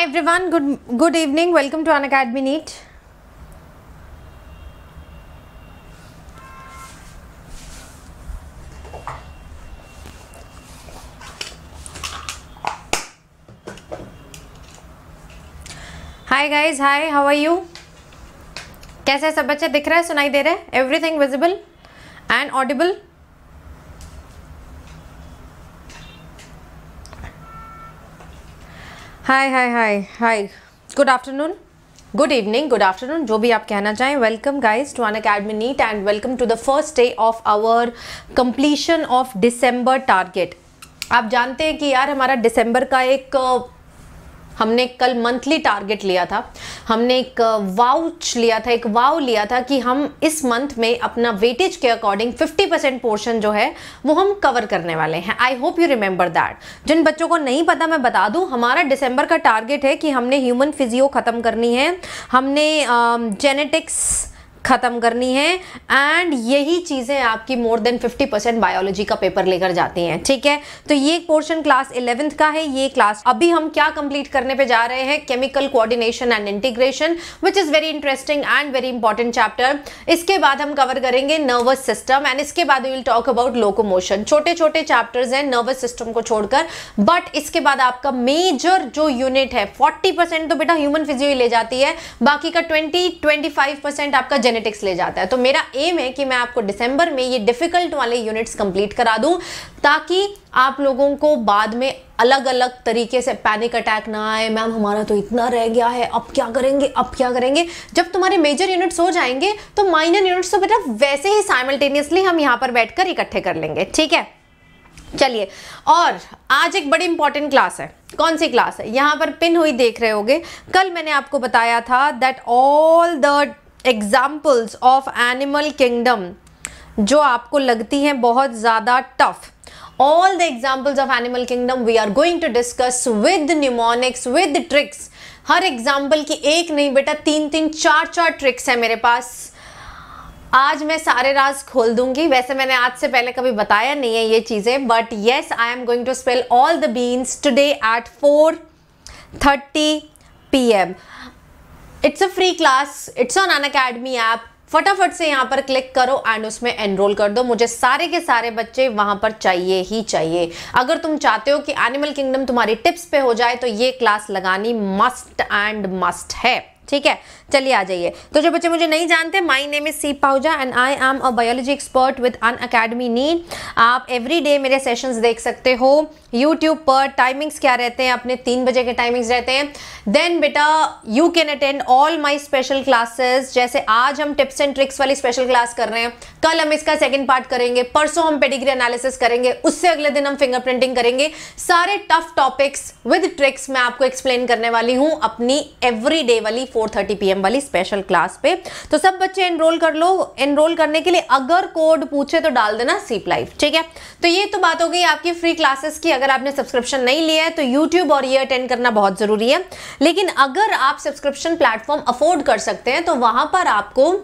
Every one good good evening welcome to Unacademy NEET hi guys hi how are you कैसे सब बच्चे दिख रहे हैं सुनाई दे रहे हैं everything visible and audible hi hi hi hi good afternoon good evening good afternoon जो भी आप कहना चाहें welcome guys to Unacademy NEET and welcome to the first day of our completion of December target आप जानते हैं कि यार हमारा दिसंबर का एक हमने कल मंथली टारगेट लिया था हमने एक वाउच लिया था एक वाव लिया था कि हम इस मंथ में अपना वेटेज के अकॉर्डिंग 50 परसेंट पोर्शन जो है वो हम कवर करने वाले हैं I hope you remember that जिन बच्चों को नहीं पता मैं बता दूँ हमारा दिसंबर का टारगेट है कि हमने ह्यूमन फिजियो ख़त्म करनी है हमने जेनेटिक्स uh, ख़त्म करनी है एंड यही चीज़ें आपकी मोर देन 50 परसेंट बायोलॉजी का पेपर लेकर जाती हैं ठीक है तो ये एक पोर्शन क्लास इलेवेंथ का है ये क्लास अभी हम क्या कंप्लीट करने पे जा रहे हैं chemical coordination and integration which is very interesting and very important chapter इसके बाद हम कवर करेंगे नर्वस सिस्टम एंड इसके बाद we will talk about locomotion छोटे छोटे चैप्टर्स हैं नर्वस सिस्टम को छोड़कर बट इसके बाद आपका मेजर जो यूनिट है फोर्टी तो बेटा ह्यूमन फिजियो ले जाती है बाकी का ट्वेंटी ट्वेंटी आपका जेने जेनेटिक्स ले जाता है तो मेरा एम है कि मैं आपको दिसंबर में ये डिफ़िकल्ट वाले यूनिट्स कंप्लीट करा दूं ताकि आप लोगों को बाद में अलग अलग तरीके से पैनिक अटैक ना आए मैम हमारा तो इतना रह गया है अब क्या करेंगे अब क्या करेंगे जब तुम्हारे मेजर यूनिट्स हो जाएंगे तो माइनर यूनिट्स तो बेटा वैसे ही साइमल्टेनियसली हम यहाँ पर बैठ इकट्ठे कर लेंगे ठीक है चलिए और आज एक बड़ी इंपॉर्टेंट क्लास है कौन सी क्लास है यहाँ पर पिन हुई देख रहे होगे कल मैंने आपको बताया था that all the examples of animal kingdom जो आपको लगती हैं बहुत ज़्यादा tough all the examples of animal kingdom we are going to discuss with mnemonics with tricks हर एग्जाम्पल की एक नहीं बेटा तीन तीन चार चार ट्रिक्स है मेरे पास आज मैं सारे राज खोल दूंगी वैसे मैंने आज से पहले कभी बताया नहीं है ये चीज़ें but yes I am going to spell all the beans today at four thirty P M it's a free class it's on Unacademy app फटाफट से यहाँ पर क्लिक करो एंड उसमें एनरोल कर दो मुझे सारे के सारे बच्चे वहाँ पर चाहिए ही चाहिए अगर तुम चाहते हो कि एनिमल किंगडम तुम्हारी टिप्स पे हो जाए तो ये क्लास लगानी मस्ट एंड मस्ट है ठीक है चलिए आ जाइए तो जो बच्चे मुझे नहीं जानते माई नेम इज सी पाउजा and I am a biology expert with Unacademy नी आप एवरी डे मेरे सेशंस देख सकते हो यूट्यूब पर टाइमिंग्स क्या रहते हैं अपने तीन बजे के टाइमिंग्स रहते हैं देन बेटा you can attend all my special classes जैसे आज हम टिप्स एंड ट्रिक्स वाली स्पेशल क्लास कर रहे हैं कल हम इसका सेकेंड पार्ट करेंगे परसों हम पेडिग्री एनालिसिस करेंगे उससे अगले दिन हम फिंगरप्रिंटिंग करेंगे सारे टफ टॉपिक्स विद ट्रिक्स मैं आपको एक्सप्लेन करने वाली हूँ अपनी एवरी डे वाली फोर थर्टी पी वाली स्पेशल क्लास पे तो सब बच्चे एनरोल कर लो एनरोल करने के लिए अगर कोड पूछे तो डाल देना सीप लाइफ ठीक है तो ये तो बात हो गई आपकी फ्री क्लासेस की अगर आपने सब्सक्रिप्शन नहीं लिया है तो यूट्यूब और ये अटेंड करना बहुत ज़रूरी है लेकिन अगर आप सब्सक्रिप्शन प्लेटफॉर्म अफोर्ड कर सकते हैं तो वहां पर आपको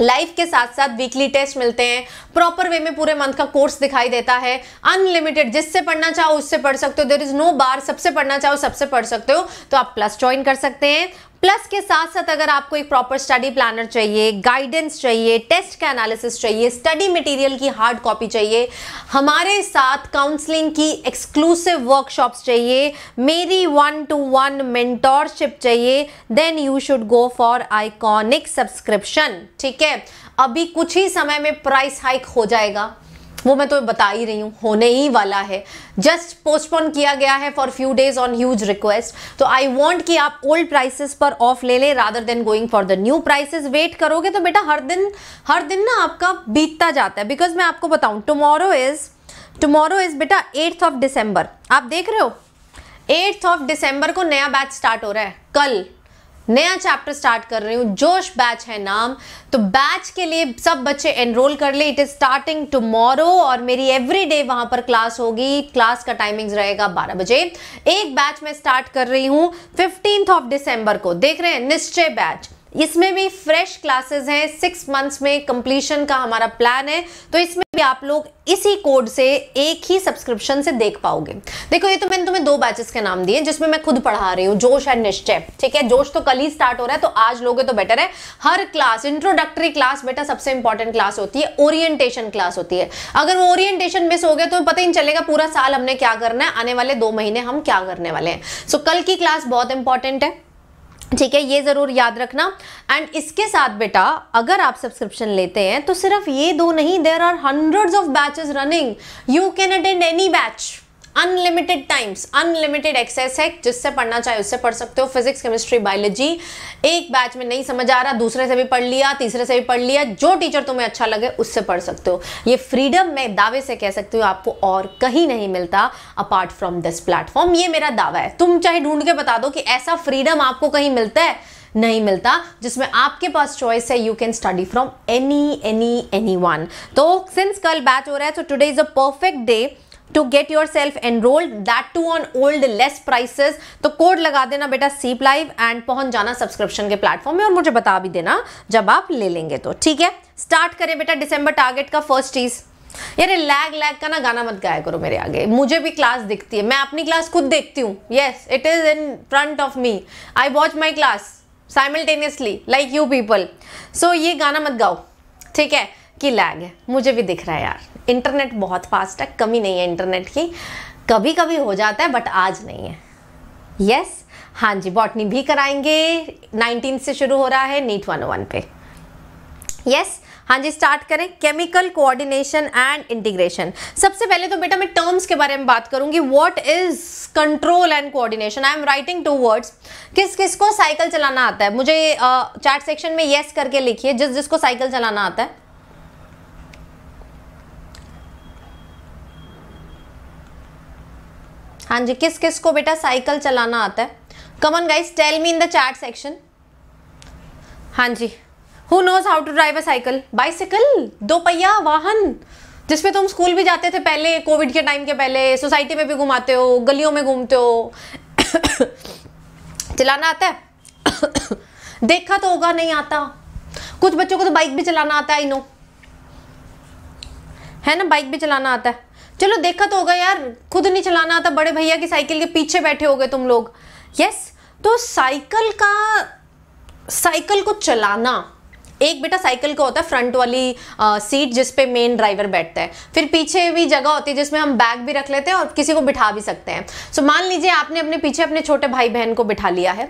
लाइफ के साथ साथ वीकली टेस्ट मिलते हैं प्रॉपर वे में पूरे मंथ का कोर्स दिखाई देता है अनलिमिटेड जिससे पढ़ना चाहो उससे पढ़ सकते हो देर इज नो बार सबसे पढ़ना चाहो सबसे पढ़ सकते हो तो आप प्लस ज्वाइन कर सकते हैं प्लस के साथ साथ अगर आपको एक प्रॉपर स्टडी प्लानर चाहिए गाइडेंस चाहिए टेस्ट का एनालिसिस चाहिए स्टडी मटेरियल की हार्ड कॉपी चाहिए हमारे साथ काउंसलिंग की एक्सक्लूसिव वर्कशॉप्स चाहिए मेरी वन टू वन मेंटोरशिप चाहिए then you should go for iconic subscription ठीक है अभी कुछ ही समय में प्राइस हाइक हो जाएगा वो मैं तो बता ही रही हूँ होने ही वाला है जस्ट पोस्टपोन किया गया है for few days on huge request तो आई वांट कि आप ओल्ड प्राइसेस पर ऑफ ले लें rather than going for the new prices wait करोगे तो बेटा हर दिन हर दिन ना आपका बीतता जाता है बिकॉज मैं आपको बताऊँ टमोरो इज़ टमोरो इज़ बेटा एट्थ ऑफ डिसम्बर आप देख रहे हो एट्थ ऑफ डिसम्बर को नया बैच स्टार्ट हो रहा है कल नया चैप्टर स्टार्ट कर रही हूँ जोश बैच है नाम तो बैच के लिए सब बच्चे एनरोल कर ले इट इज़ स्टार्टिंग टुमारो और मेरी एवरी डे वहां पर क्लास होगी क्लास का टाइमिंग्स रहेगा 12 बजे एक बैच में स्टार्ट कर रही हूँ फिफ्टींथ ऑफ दिसंबर को देख रहे हैं निश्चय बैच इसमें भी फ्रेश क्लासेस हैं सिक्स मंथ्स में कंप्लीशन का हमारा प्लान है तो इसमें भी आप लोग इसी कोड से एक ही सब्सक्रिप्शन से देख पाओगे देखो ये तो मैंने तुम्हें दो बैचेस के नाम दिए जिसमें मैं खुद पढ़ा रही हूँ जोश एंड निश्चय ठीक है जोश तो कल ही स्टार्ट हो रहा है तो आज लोगे तो बेटर है हर क्लास इंट्रोडक्टरी क्लास बेटा सबसे इंपॉर्टेंट क्लास होती है ओरिएंटेशन क्लास होती है अगर वो ओरिएंटेशन मिस हो गया तो पता ही चलेगा पूरा साल हमने क्या करना है आने वाले दो महीने हम क्या करने वाले हैं सो कल की क्लास बहुत इंपॉर्टेंट है ठीक है ये ज़रूर याद रखना एंड इसके साथ बेटा अगर आप सब्सक्रिप्शन लेते हैं तो सिर्फ ये दो नहीं there are hundreds of batches running you can attend any batch unlimited times unlimited access है जिससे पढ़ना चाहे उससे पढ़ सकते हो फिजिक्स केमिस्ट्री बायोलॉजी एक बैच में नहीं समझ आ रहा दूसरे से भी पढ़ लिया तीसरे से भी पढ़ लिया जो टीचर तुम्हें अच्छा लगे उससे पढ़ सकते हो ये फ्रीडम मैं दावे से कह सकती हूँ आपको और कहीं नहीं मिलता अपार्ट फ्रॉम दिस प्लेटफॉर्म ये मेरा दावा है तुम चाहे ढूंढ के बता दो कि ऐसा फ्रीडम आपको कहीं मिलता है नहीं मिलता जिसमें आपके पास चॉइस है you can study from any any any one तो सिंस कल बैच हो रहा है तो today is a perfect day to get yourself enrolled that too on old less prices तो कोड लगा देना बेटा सीप लाइव एंड पहुंच जाना सब्सक्रिप्शन के प्लेटफॉर्म में और मुझे बता भी देना जब आप ले लेंगे तो ठीक है स्टार्ट करें बेटा दिसंबर टारगेट का फर्स्ट चीज़ यार लैग लैग का ना गाना मत गाया करो मेरे आगे मुझे भी क्लास दिखती है मैं अपनी क्लास खुद देखती हूँ yes it is in front of me I watch my class simultaneously like you people so ये गाना मत गाओ ठीक है कि लैग है मुझे भी दिख रहा है यार इंटरनेट बहुत फास्ट है कमी नहीं है इंटरनेट की कभी कभी हो जाता है बट आज नहीं है यस yes? हाँ जी बॉटनी भी कराएंगे 19 से शुरू हो रहा है नीट 101 पे यस yes? हाँ जी स्टार्ट करें केमिकल कोऑर्डिनेशन एंड इंटीग्रेशन सबसे पहले तो बेटा मैं टर्म्स के बारे में बात करूंगी what is control and coordination I am writing two words किस किस को साइकिल चलाना आता है मुझे चार्ट सेक्शन में येस yes करके लिखिए जिस जिसको साइकिल चलाना आता है हाँ जी किस किस को बेटा साइकिल चलाना आता है come on guys tell me in the chat section हाँ जी who knows how to drive a cycle bicycle दो पहिया वाहन जिसपे तुम स्कूल भी जाते थे पहले कोविड के टाइम के पहले सोसाइटी में भी घुमाते हो गलियों में घूमते हो चलाना आता है देखा तो होगा नहीं आता कुछ बच्चों को तो बाइक भी चलाना आता है इनो है ना बाइक भी चलाना आता है चलो देखा तो होगा यार खुद नहीं चलाना आता बड़े भैया की साइकिल के पीछे बैठे हो गए तुम लोग यस तो साइकिल का साइकिल को चलाना एक बेटा साइकिल का होता है फ्रंट वाली आ, सीट जिस पे मेन ड्राइवर बैठता है फिर पीछे भी जगह होती है जिसमें हम बैग भी रख लेते हैं और किसी को बिठा भी सकते हैं सो मान लीजिए आपने अपने पीछे अपने छोटे भाई बहन को बिठा लिया है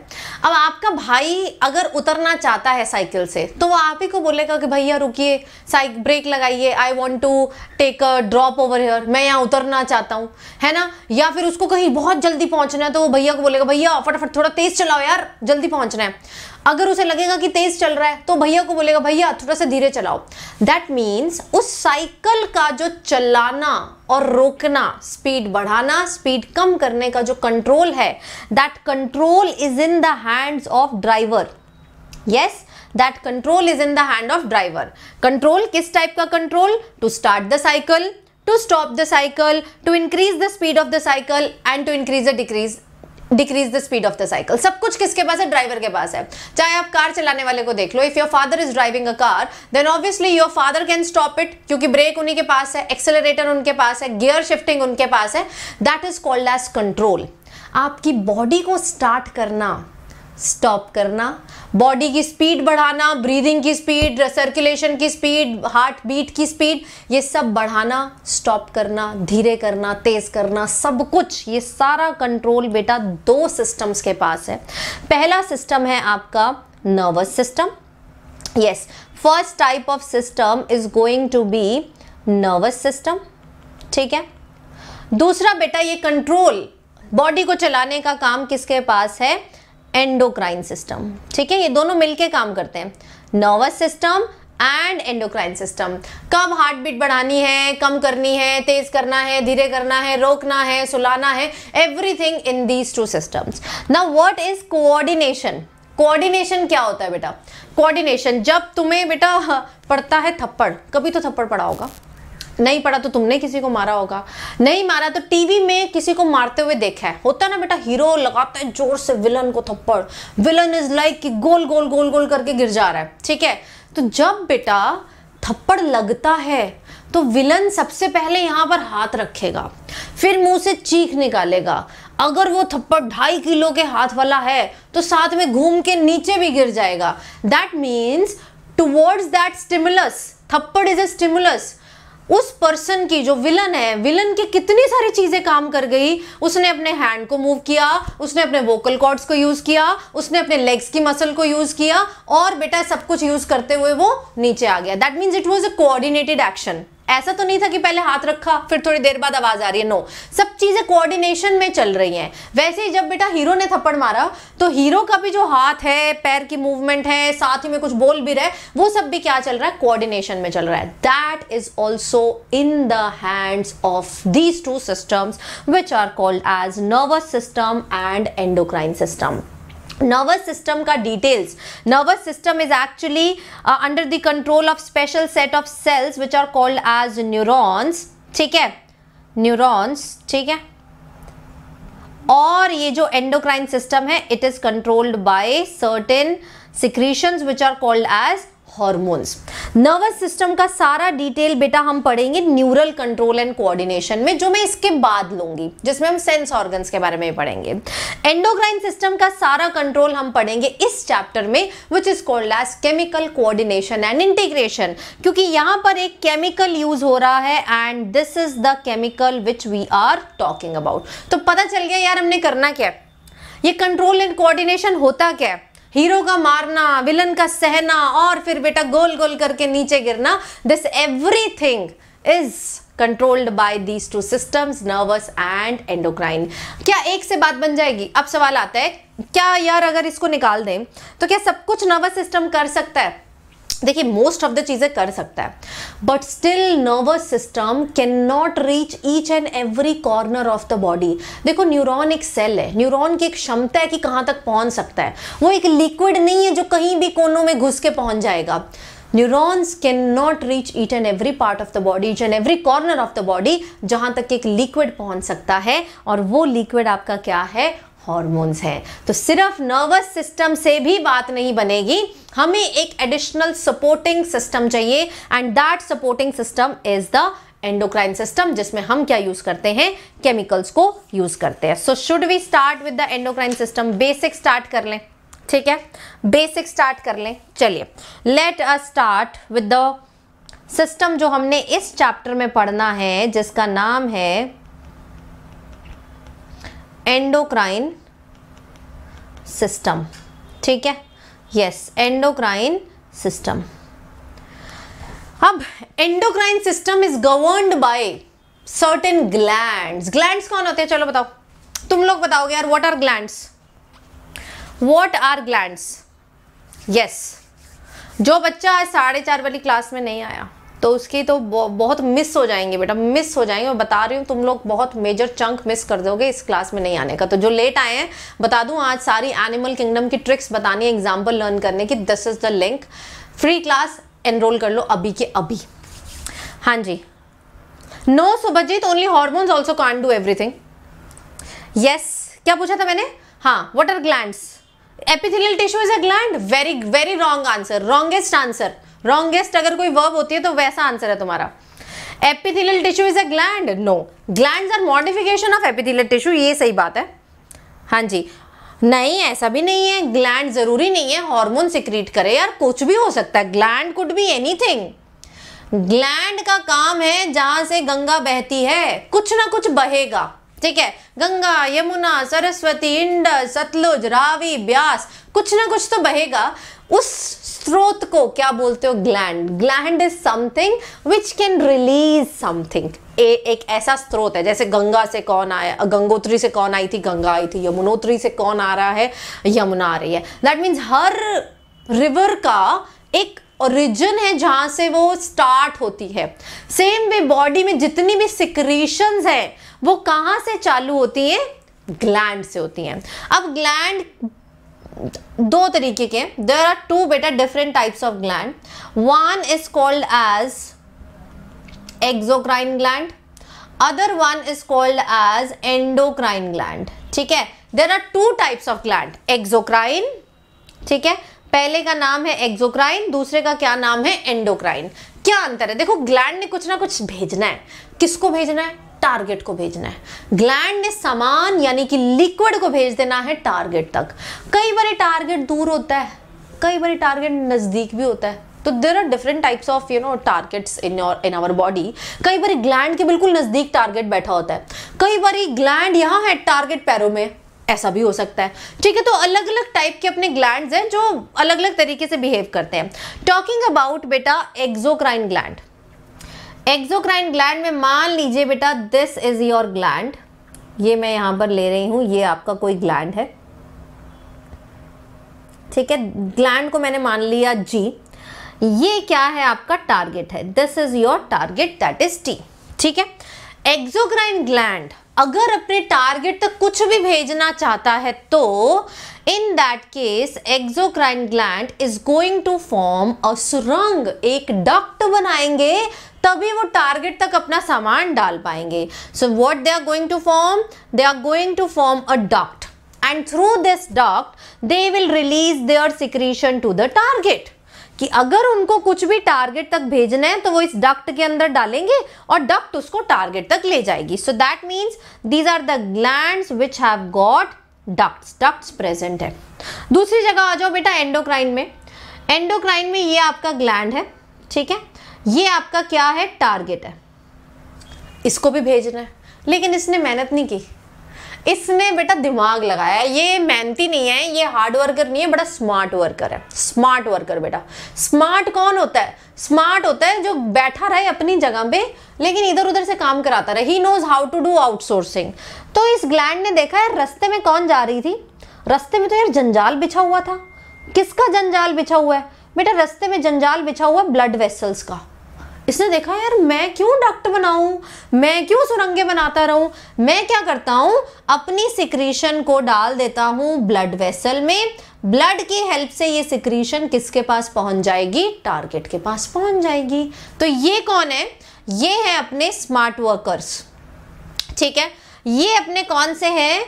अब आपका भाई अगर उतरना चाहता है साइकिल से तो वो आप ही को बोलेगा कि भैया रुकिए साइक ब्रेक लगाइए I want to take a drop over here मैं यहाँ उतरना चाहता हूँ है ना या फिर उसको कहीं बहुत जल्दी पहुँचना है तो वो भैया को बोलेगा भैया फटाफट थोड़ा तेज़ चलाओ यार जल्दी पहुँचना है अगर उसे लगेगा कि तेज चल रहा है तो भैया को बोलेगा भैया थोड़ा सा धीरे चलाओ दैट मीन्स उस साइकिल का जो चलाना और रोकना स्पीड बढ़ाना स्पीड कम करने का जो कंट्रोल है that control is in the hands of driver yes that control is in the hand of driver control किस टाइप का control to start the cycle to stop the cycle to increase the speed of the cycle and to increase the decrease decrease the speed of the cycle सब कुछ किसके पास है driver के पास है चाहे आप कार चलाने वाले को देख लो if your father is driving a car then obviously your father can stop it क्योंकि ब्रेक उन्हीं के पास है एक्सेलरेटर उनके पास है गियर शिफ्टिंग उनके पास है that is called as control आपकी बॉडी को स्टार्ट करना स्टॉप करना बॉडी की स्पीड बढ़ाना ब्रीदिंग की स्पीड सर्कुलेशन की स्पीड हार्ट बीट की स्पीड ये सब बढ़ाना स्टॉप करना धीरे करना तेज़ करना सब कुछ ये सारा कंट्रोल बेटा दो सिस्टम्स के पास है पहला सिस्टम है आपका nervous system yes first type of system is going to be nervous system ठीक है दूसरा बेटा ये कंट्रोल बॉडी को चलाने का काम किसके पास है एंडोक्राइन सिस्टम ठीक है ये दोनों मिलके काम करते हैं nervous system and endocrine system कब हार्ट बीट बढ़ानी है कम करनी है तेज करना है धीरे करना है रोकना है सुलाना है everything in these two systems now what is coordination coordination क्या होता है बेटा कोऑर्डिनेशन जब तुम्हें बेटा पड़ता है थप्पड़ कभी तो थप्पड़ पड़ा होगा नहीं पढ़ा तो तुमने किसी को मारा होगा नहीं मारा तो टीवी में किसी को मारते हुए देखा है होता है ना बेटा हीरो लगाता है जोर से विलन को थप्पड़ विलन इज लाइक कि गोल गोल गोल गोल करके गिर जा रहा है ठीक है तो जब बेटा थप्पड़ लगता है तो विलन सबसे पहले यहाँ पर हाथ रखेगा फिर मुंह से चीख निकालेगा अगर वो थप्पड़ ढाई किलो के हाथ वाला है तो साथ में घूम के नीचे भी गिर जाएगा that means towards that stimulus थप्पड़ इज अ स्टिमुलस उस पर्सन की जो विलन है विलन की कितनी सारी चीजें काम कर गई उसने अपने हैंड को मूव किया उसने अपने वोकल कॉर्ड्स को यूज किया उसने अपने लेग्स की मसल को यूज किया और बेटा सब कुछ यूज करते हुए वो नीचे आ गया that means it was a coordinated action ऐसा तो नहीं था कि पहले हाथ रखा फिर थोड़ी देर बाद आवाज आ रही है नो सब चीजें कोऑर्डिनेशन में चल रही हैं वैसे ही जब बेटा हीरो ने थप्पड़ मारा तो हीरो का भी जो हाथ है पैर की मूवमेंट है साथ ही में कुछ बोल भी रहे वो सब भी क्या चल रहा है कोऑर्डिनेशन में चल रहा है that is also in the hands of these two systems which are called as nervous system and endocrine system nervous system का details nervous system is actually under the control of special set of cells which are called as neurons ठीक है neurons ठीक है और ये जो endocrine system है it is controlled by certain secretions which are called as hormones nervous system का सारा डिटेल बेटा हम पढ़ेंगे न्यूरल कंट्रोल एंड कोऑर्डिनेशन में जो मैं इसके बाद लूंगी जिसमें हम सेंस ऑर्गन्स के बारे में पढ़ेंगे एंडोक्राइन सिस्टम का सारा कंट्रोल हम पढ़ेंगे इस चैप्टर में which is called as chemical coordination and integration क्योंकि यहाँ पर एक केमिकल यूज हो रहा है and this is the chemical which we are talking about तो पता चल गया यार हमने करना क्या ये कंट्रोल एंड कोऑर्डिनेशन होता क्या है हीरो का मारना विलन का सहना और फिर बेटा गोल गोल करके नीचे गिरना this everything is controlled by these two systems nervous and endocrine क्या एक से बात बन जाएगी अब सवाल आता है क्या यार अगर इसको निकाल दें तो क्या सब कुछ नर्वस सिस्टम कर सकता है देखिए मोस्ट ऑफ द चीज़ें कर सकता है but still nervous system can not reach each and every corner of the body देखो न्यूरॉन एक सेल है न्यूरॉन की एक क्षमता है कि कहाँ तक पहुँच सकता है वो एक लिक्विड नहीं है जो कहीं भी कोनों में घुस के पहुँच जाएगा neurons can not reach each and every part of the body each and every corner of the body जहाँ तक एक लिक्विड पहुँच सकता है और वो लिक्विड आपका क्या है हॉर्मोन्स हैं तो सिर्फ नर्वस सिस्टम से भी बात नहीं बनेगी हमें एक एडिशनल सपोर्टिंग सिस्टम चाहिए and that supporting system is the endocrine system जिसमें हम क्या यूज करते हैं केमिकल्स को यूज करते हैं so should we start with the endocrine system basic start कर लें ठीक है बेसिक स्टार्ट कर लें चलिए let us start with the system जो हमने इस चैप्टर में पढ़ना है जिसका नाम है एंडोक्राइन सिस्टम ठीक है यस एंडोक्राइन सिस्टम अब endocrine system is governed by certain glands glands कौन होते हैं चलो बताओ तुम लोग बताओगे यार what are glands what are glands yes जो बच्चा आज साढ़े चार वाली क्लास में नहीं आया तो उसकी तो बहुत मिस हो जाएंगे बेटा मिस हो जाएंगे मैं बता रही हूँ तुम लोग बहुत मेजर चंक मिस कर दोगे इस क्लास में नहीं आने का तो जो लेट आए हैं बता दूँ आज सारी एनिमल किंगडम की ट्रिक्स बतानी है एग्जाम्पल लर्न करने की this is the link free class enroll कर लो अभी के अभी हाँ जी no Subhajit only hormones also can do everything yes क्या पूछा था मैंने हाँ what are gland epithelial tissue is a gland very very wrong answer wrongest answer wrongest अगर कोई वर्ब होती है तो वैसा आंसर है तुम्हारा epithelial tissue is a gland no gland are modification of epithelial tissue ये सही बात है हाँ जी नहीं ऐसा भी नहीं है ग्लैंड जरूरी नहीं है हॉर्मोन सिक्रीट करे यार कुछ भी हो सकता है gland could be anything gland का काम है जहां से गंगा बहती है कुछ ना कुछ बहेगा ठीक है गंगा यमुना सरस्वती इंडस सतलुज रावी ब्यास कुछ ना कुछ तो बहेगा उस स्रोत को क्या बोलते हो gland gland is something which can release something एक ऐसा स्रोत है जैसे गंगा से कौन आया गंगोत्री से कौन आई थी गंगा आई थी यमुनोत्री से कौन आ रहा है यमुना आ रही है दैट मीन्स हर रिवर का एक ओरिजिन है जहाँ से वो स्टार्ट होती है सेम वे बॉडी में जितनी भी सिक्रीशंस हैं वो कहाँ से चालू होती हैं ग्लैंड से होती हैं अब ग्लैंड दो तरीके के देर आर टू बेटा different types of gland one is called as exocrine gland other one is called as endocrine gland ठीक है there are two types of gland exocrine ठीक है पहले का नाम है एक्सोक्राइन दूसरे का क्या नाम है एंडोक्राइन क्या अंतर है देखो ग्लैंड ने कुछ ना कुछ भेजना है किसको भेजना है टारगेट को भेजना है ग्लैंड ने सामान यानी कि लिक्विड को भेज देना है टारगेट तक कई बार टारगेट दूर होता है कई बार टारगेट नज़दीक भी होता है तो there are different types of you know targets in your in our body कई बार ग्लैंड के बिल्कुल नज़दीक टारगेट बैठा होता है कई बार ग्लैंड यहाँ है टारगेट पैरों में ऐसा भी हो सकता है ठीक है तो अलग अलग टाइप के अपने ग्लैंड हैं जो अलग अलग तरीके से बिहेव करते हैं टॉकिंग अबाउट बेटा एक्जोक्राइन ग्लैंड एक्सोक्राइन ग्लैंड में मान लीजिए बेटा दिस इज योर ग्लैंड ये मैं यहां पर ले रही हूं ये आपका कोई ग्लैंड है ठीक है ग्लैंड को मैंने मान लिया जी ये क्या है आपका टारगेट है this is your target that is T ठीक है एक्सोक्राइन ग्लैंड अगर अपने टारगेट तक कुछ भी भेजना चाहता है तो in that case exocrine gland is going to form a सुरंग एक डक्ट बनाएंगे तभी वो टारगेट तक अपना सामान डाल पाएंगे so what they are going to form they are going to form a duct and through this duct they will release their secretion to the target कि अगर उनको कुछ भी टारगेट तक भेजना है तो वो इस डक्ट के अंदर डालेंगे और डक्ट उसको टारगेट तक ले जाएगी so that means these are the gland which have got ducts ducts present है दूसरी जगह आ जाओ बेटा एंडोक्राइन में एंडोक्राइन में ये आपका ग्लैंड है ठीक है ये आपका क्या है टारगेट है इसको भी भेजना है लेकिन इसने मेहनत नहीं की इसने बेटा दिमाग लगाया ये मेहनती नहीं है ये हार्ड वर्कर नहीं है बड़ा स्मार्ट वर्कर है स्मार्ट वर्कर बेटा स्मार्ट कौन होता है स्मार्ट होता है जो बैठा रहे अपनी जगह पे लेकिन इधर उधर से काम कराता रहे ही knows how to do outsourcing तो इस ग्लैंड ने देखा है रस्ते में कौन जा रही थी रस्ते में तो यार जंजाल बिछा हुआ था किसका जंजाल बिछा हुआ है बेटा रस्ते में जंजाल बिछा हुआ ब्लड वेसल्स का इसने देखा यार मैं क्यों डॉक्टर बनाऊं मैं क्यों सुरंगे बनाता रहूं मैं क्या करता हूं अपनी सिक्रीशन को डाल देता हूं ब्लड वेसल में ब्लड की हेल्प से ये सिक्रीशन किसके पास पहुंच जाएगी टारगेट के पास पहुंच जाएगी तो ये कौन है ये है अपने स्मार्ट वर्कर्स ठीक है ये अपने कौन से हैं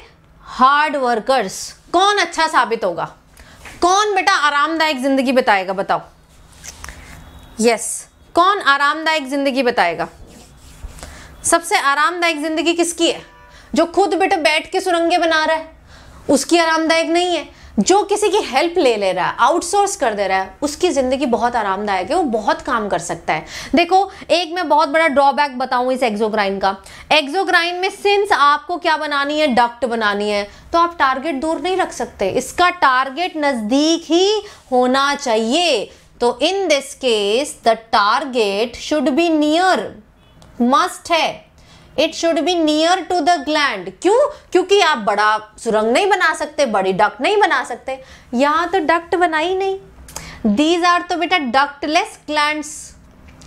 हार्ड वर्कर्स कौन अच्छा साबित होगा कौन बेटा आरामदायक जिंदगी बिताएगा बताओ यस yes. कौन आरामदायक ज़िंदगी बताएगा सबसे आरामदायक ज़िंदगी किसकी है जो खुद बेटा बैठ के सुरंगे बना रहा है उसकी आरामदायक नहीं है जो किसी की हेल्प ले ले रहा है आउटसोर्स कर दे रहा है उसकी ज़िंदगी बहुत आरामदायक है वो बहुत काम कर सकता है देखो एक मैं बहुत बड़ा ड्रॉबैक बताऊं इस एक्जोग्राइन का एक्जोग्राइन में सिंस आपको क्या बनानी है डक्ट बनानी है तो आप टारगेट दूर नहीं रख सकते इसका टारगेट नज़दीक ही होना चाहिए तो in this case the target should be near must है it should be near to the gland क्यों क्योंकि आप बड़ा सुरंग नहीं बना सकते बड़ी डक्ट नहीं बना सकते यहां तो डक्ट बनाई नहीं दीज आर तो बेटा ductless glands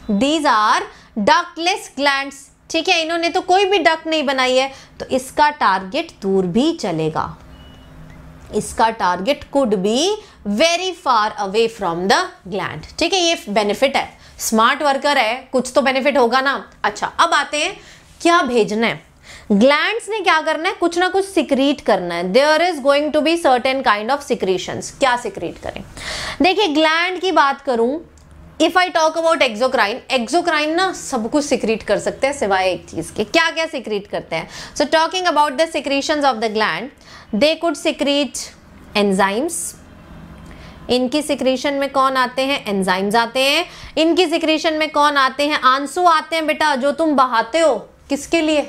these are ductless glands ठीक है इन्होंने तो कोई भी डक्ट नहीं बनाई है तो इसका टारगेट दूर भी चलेगा इसका target could be very far away from the gland ठीक है ये बेनिफिट है स्मार्ट वर्कर है कुछ तो बेनिफिट होगा ना अच्छा अब आते हैं क्या भेजना है ग्लैंड्स ने क्या करना है कुछ ना कुछ सिक्रीट करना है there is going to be certain kind of secretions क्या सिक्रीट करें देखिए ग्लैंड की बात करूं if I talk about exocrine exocrine ना सब कुछ सिक्रीट कर सकते हैं सिवाय एक चीज के क्या क्या सिक्रीट करते हैं so talking about the secretion of the gland they could secrete enzymes इनकी सिक्रीशन में कौन आते हैं एंजाइम्स आते हैं इनकी सिक्रीशन में कौन आते हैं आंसू आते हैं बेटा जो तुम बहाते हो किसके लिए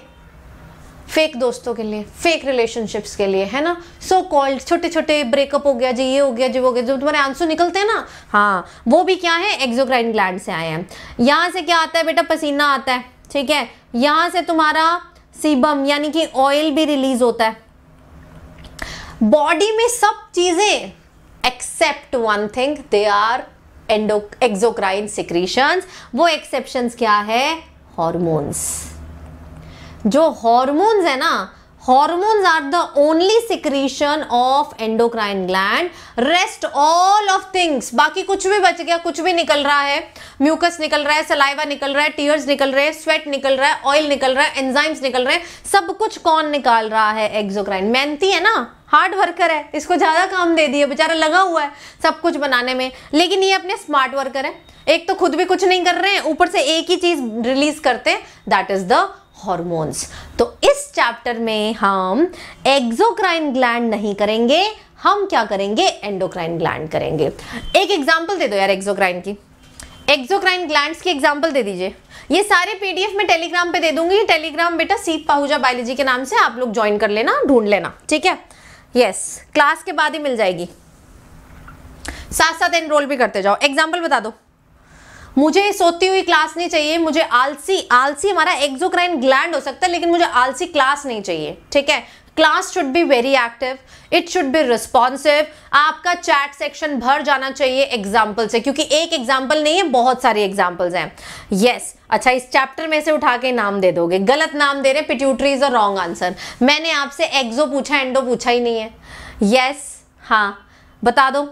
फेक दोस्तों के लिए फेक रिलेशनशिप्स के लिए है ना सो कॉल्ड छोटे छोटे ब्रेकअप हो गया जी ये हो गया जी वो हो गया जो तुम्हारे आंसू निकलते हैं ना हाँ वो भी क्या है एक्जोक्राइन ग्लैंड से आए हैं यहाँ से क्या आता है बेटा पसीना आता है ठीक है यहाँ से तुम्हारा सीबम यानी कि ऑयल भी रिलीज होता है बॉडी में सब चीज़ें except one thing they are endo exocrine secretions वो एक्सेप्शंस क्या है हॉर्मोन्स जो हॉर्मोन्स है ना hormones are the only secretion of endocrine gland rest all of things बाकी कुछ भी बच गया कुछ भी निकल रहा है म्यूकस निकल रहा है सलाइवा निकल रहा है टीयर्स निकल रहे हैं स्वेट निकल रहा है ऑयल निकल रहा है एंजाइम्स निकल रहे हैं सब कुछ कौन निकाल रहा है एक्जोक्राइन मेहनती है ना हार्ड वर्कर है इसको ज़्यादा काम दे दिए बेचारा लगा हुआ है सब कुछ बनाने में लेकिन ये अपने स्मार्ट वर्कर है एक तो खुद भी कुछ नहीं कर रहे हैं ऊपर से एक ही चीज़ रिलीज करते हैं दैट इज़ द हॉर्मोन्स तो इस चैप्टर में हम एक्सोक्राइन ग्लैंड नहीं करेंगे हम क्या करेंगे एंडोक्राइन ग्लैंड करेंगे एक एग्जांपल दे दो यार एक्सोक्राइन की एक्सोक्राइन ग्लैंड्स की एग्जांपल दे दीजिए ये सारे पीडीएफ में टेलीग्राम पे दे दूंगी टेलीग्राम बेटा सीप पाहुजा बायोलॉजी के नाम से आप लोग ज्वाइन कर लेना ढूंढ लेना ठीक है यस क्लास के बाद ही मिल जाएगी साथ साथ एनरोल भी करते जाओ एग्जाम्पल बता दो मुझे सोती हुई क्लास नहीं चाहिए मुझे आलसी आलसी हमारा एक्जोक्राइन ग्लैंड हो सकता है लेकिन मुझे आलसी क्लास नहीं चाहिए ठीक है class should be very active it should be responsive आपका चैट सेक्शन भर जाना चाहिए एग्जाम्पल से क्योंकि एक एग्जाम्पल नहीं है बहुत सारी एग्जाम्पल्स हैं यस अच्छा इस चैप्टर में से उठा के नाम दे दोगे गलत नाम दे रहे pituitary is a wrong answer मैंने आपसे एक्जो पूछा एंडो पूछा ही नहीं है यस yes, हाँ बता दो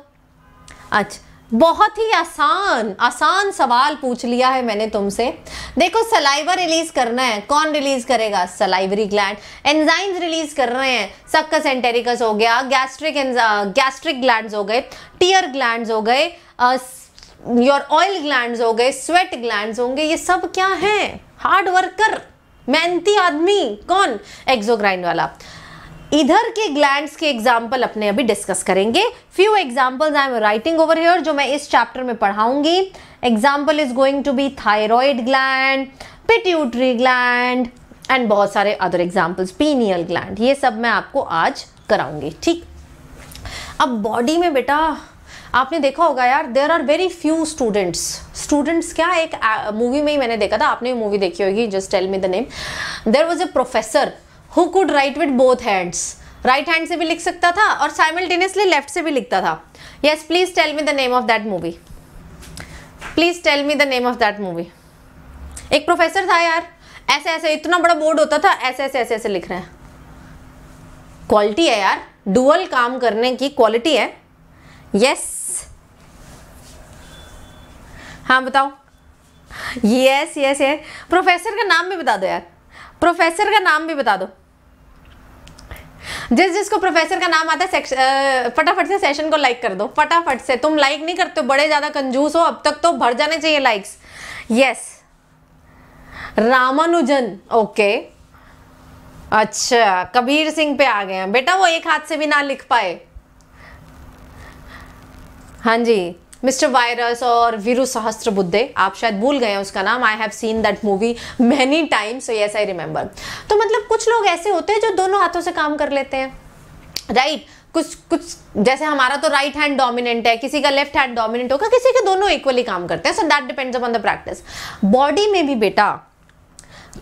अच्छा बहुत ही आसान आसान सवाल पूछ लिया है मैंने तुमसे देखो सलाइवर रिलीज करना है कौन रिलीज करेगा सलाइवरी ग्लैंड एंजाइम्स रिलीज कर रहे हैं सक्कस एंटेरिकस हो गया गैस्ट्रिक गैस्ट्रिक ग्लैंड्स हो गए टीयर ग्लैंड्स हो गए योर ऑयल ग्लैंड्स हो गए स्वेट ग्लैंड्स होंगे ये सब क्या हैं हार्ड वर्कर मेहनती आदमी कौन एक्सोग्राइन वाला इधर के ग्लैंड्स के एग्जाम्पल अपने अभी डिस्कस करेंगे few examples I am writing over here जो मैं इस चैप्टर में पढ़ाऊंगी example is going to be thyroid gland pituitary gland and बहुत सारे अदर एग्जाम्पल्स पीनियल ग्लैंड ये सब मैं आपको आज कराऊंगी ठीक अब बॉडी में बेटा आपने देखा होगा यार there are very few students students क्या एक मूवी में ही मैंने देखा था आपने मूवी देखी होगी just tell me the name there was a professor who could write with both hands right hand से भी लिख सकता था और साइमल्टेनियसली लेफ्ट से भी लिखता था yes please tell me the name of that movie please tell me the name of that movie एक प्रोफेसर था यार ऐसे ऐसे इतना बड़ा बोर्ड होता था ऐसे ऐसे ऐसे ऐसे लिख रहे हैं क्वालिटी है यार डुअल काम करने की क्वालिटी है यस हाँ बताओ यस यस यस प्रोफेसर का नाम भी बता दो यार प्रोफेसर का नाम भी बता दो जिस जिसको प्रोफेसर का नाम आता है फटाफट से सेशन को लाइक कर दो फटाफट से तुम लाइक नहीं करते बड़े ज़्यादा कंजूस हो अब तक तो भर जाने चाहिए लाइक्स यस रामानुजन ओके अच्छा कबीर सिंह पे आ गए हैं बेटा वो एक हाथ से भी ना लिख पाए हाँ जी मिस्टर वायरस और वीरू सहस्त्र बुद्धे आप शायद भूल गए हैं उसका नाम I have seen that movie many times so yes I remember तो मतलब कुछ लोग ऐसे होते हैं जो दोनों हाथों से काम कर लेते हैं राइट right? कुछ कुछ जैसे हमारा तो राइट हैंड डोमिनेंट है किसी का लेफ्ट हैंड डोमिनेंट होगा किसी के दोनों इक्वली काम करते हैं so that depends upon the practice body में भी बेटा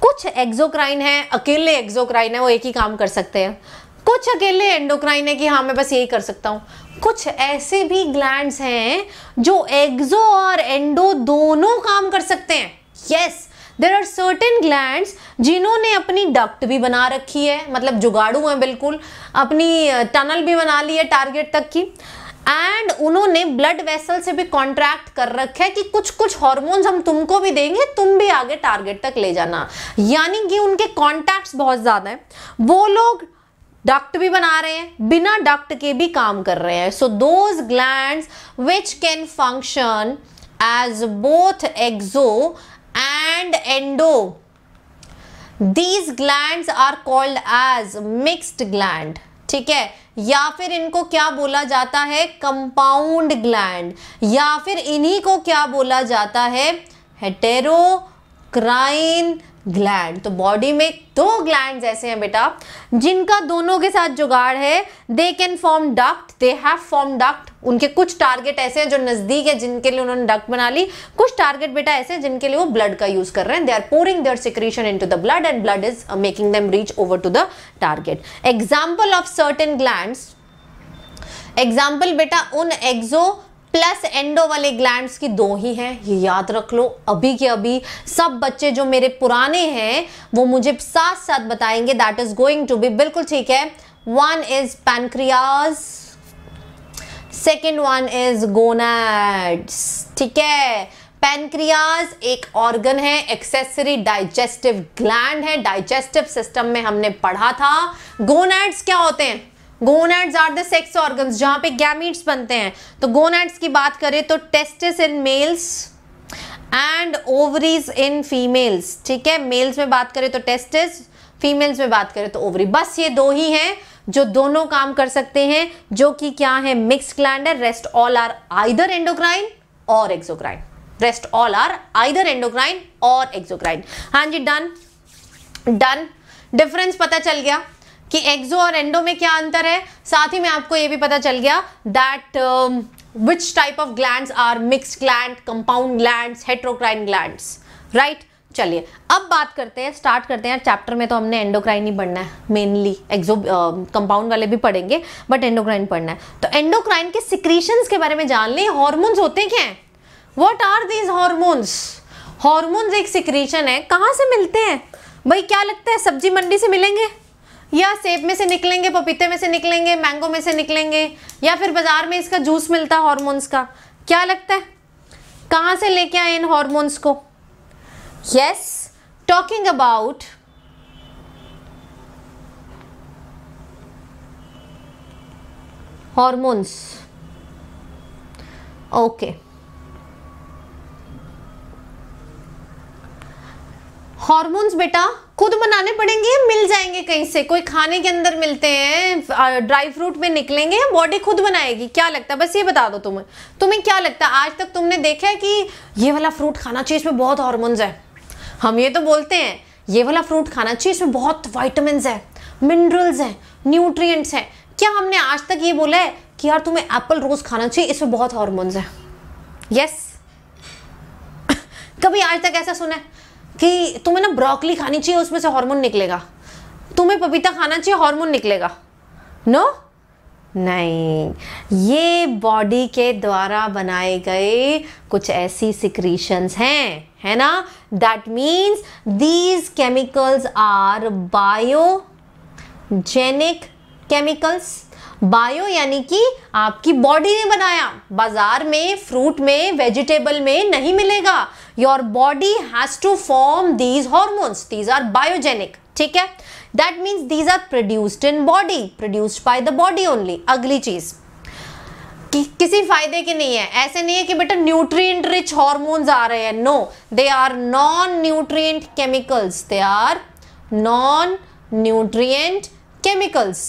कुछ एक्जोक्राइन है अकेले एक्जोक्राइन है वो एक ही काम कर सकते हैं कुछ अकेले एंडोक्राइन है कि हाँ मैं बस यही कर सकता हूँ कुछ ऐसे भी ग्लैंड्स हैं जो एग्जो और एंडो दोनों काम कर सकते हैं yes there are certain gland जिन्होंने अपनी डक्ट भी बना रखी है मतलब जुगाड़ू हैं बिल्कुल अपनी टनल भी बना ली है टारगेट तक की एंड उन्होंने ब्लड वेसल से भी कॉन्ट्रैक्ट कर रखा है कि कुछ कुछ हॉर्मोन्स हम तुमको भी देंगे तुम भी आगे टारगेट तक ले जाना यानी कि उनके कॉन्टैक्ट्स बहुत ज़्यादा हैं वो लोग डक्ट भी बना रहे हैं बिना डक्ट के भी काम कर रहे हैं so those gland which can function as both exo and endo these gland are called as mixed gland ठीक है या फिर इनको क्या बोला जाता है कंपाउंड ग्लैंड या फिर इन्हीं को क्या बोला जाता है क्राइन ग्लैंड तो बॉडी में दो ग्लैंड ऐसे हैं बेटा जिनका दोनों के साथ जुगाड़ है they can form duct they have form duct उनके कुछ टारगेट ऐसे हैं जो नज़दीक है जिनके लिए उन्होंने डक्ट बना ली कुछ टारगेट बेटा ऐसे हैं जिनके लिए वो ब्लड का यूज़ कर रहे हैं they are pouring their secretion to the blood and blood is making them reach over to the target example of certain gland example बेटा उन एग्जो प्लस एंडो वाले ग्लैंड्स की दो ही हैं ये याद रख लो अभी के अभी सब बच्चे जो मेरे पुराने हैं वो मुझे साथ साथ बताएंगे that is going to be बिल्कुल ठीक है one is pancreas second one is gonads ठीक है पैनक्रियाज एक ऑर्गन है एक्सेसरी डाइजेस्टिव ग्लैंड है डाइजेस्टिव सिस्टम में हमने पढ़ा था गोनाड्स क्या होते हैं gonads are the sex organs जहां पे गैमिट्स बनते हैं तो गोनेट्स की बात करें तो testis in males and ovaries in females ठीक है मेल्स में बात करें तो टेस्टिस फीमेल्स में बात करें तो ओवरी बस ये दो ही हैं जो दोनों काम कर सकते हैं जो कि क्या है mix gland rest all are either endocrine और exocrine rest all are either endocrine और एक्सोक्राइन हाँ जी डन डन डिफरेंस पता चल गया कि एक्सो और एंडो में क्या अंतर है साथ ही में आपको ये भी पता चल गया that which type of gland are mix gland compound gland heterocrine gland right चलिए अब बात करते हैं स्टार्ट करते हैं चैप्टर में तो हमने एंडोक्राइन ही पढ़ना है मेनली एक्सो कंपाउंड वाले भी पढ़ेंगे बट एंडोक्राइन पढ़ना है तो एंडोक्राइन के सिक्रीशंस के बारे में जान लें हॉर्मोन्स होते क्या हैं what are these hormones hormones एक सिक्रीशन है कहाँ से मिलते हैं भाई क्या लगता है सब्जी मंडी से मिलेंगे या सेब में से निकलेंगे पपीते में से निकलेंगे मैंगो में से निकलेंगे या फिर बाज़ार में इसका जूस मिलता हॉर्मोन्स का क्या लगता है कहाँ से लेके आए इन हॉर्मोन्स को yes talking about hormones okay hormones बेटा खुद बनाने पड़ेंगे मिल जाएंगे कहीं से कोई खाने के अंदर मिलते हैं ड्राई फ्रूट में निकलेंगे बॉडी खुद बनाएगी क्या लगता है बस ये बता दो तुम्हें तुम्हें क्या लगता है आज तक तुमने देखा है कि ये वाला फ्रूट खाना चाहिए इसमें बहुत हॉर्मोन्स है हम ये तो बोलते हैं ये वाला फ्रूट खाना चाहिए इसमें बहुत वाइटामिन है मिनरल्स हैं न्यूट्रिय हैं क्या हमने आज तक ये बोला है कि यार तुम्हें एप्पल रोज़ खाना चाहिए इसमें बहुत हॉर्मोन्स हैं यस कभी आज तक ऐसा सुना है कि तुम्हें ना ब्रोकली खानी चाहिए उसमें से हार्मोन निकलेगा तुम्हें पपीता खाना चाहिए हार्मोन निकलेगा नो नहीं ये बॉडी के द्वारा बनाए गए कुछ ऐसी सिक्रीशंस हैं है ना that means these chemicals are biogenic chemicals bio यानी कि आपकी बॉडी ने बनाया बाजार में फ्रूट में वेजिटेबल में नहीं मिलेगा your body has to form these hormones these are biogenic ठीक है that means these are produced in body produced by the body only अगली चीज़ कि, किसी फायदे के नहीं है ऐसे नहीं है कि बेटा न्यूट्रिएंट रिच हॉर्मोन्स आ रहे हैं no they are non nutrient chemicals they are non nutrient chemicals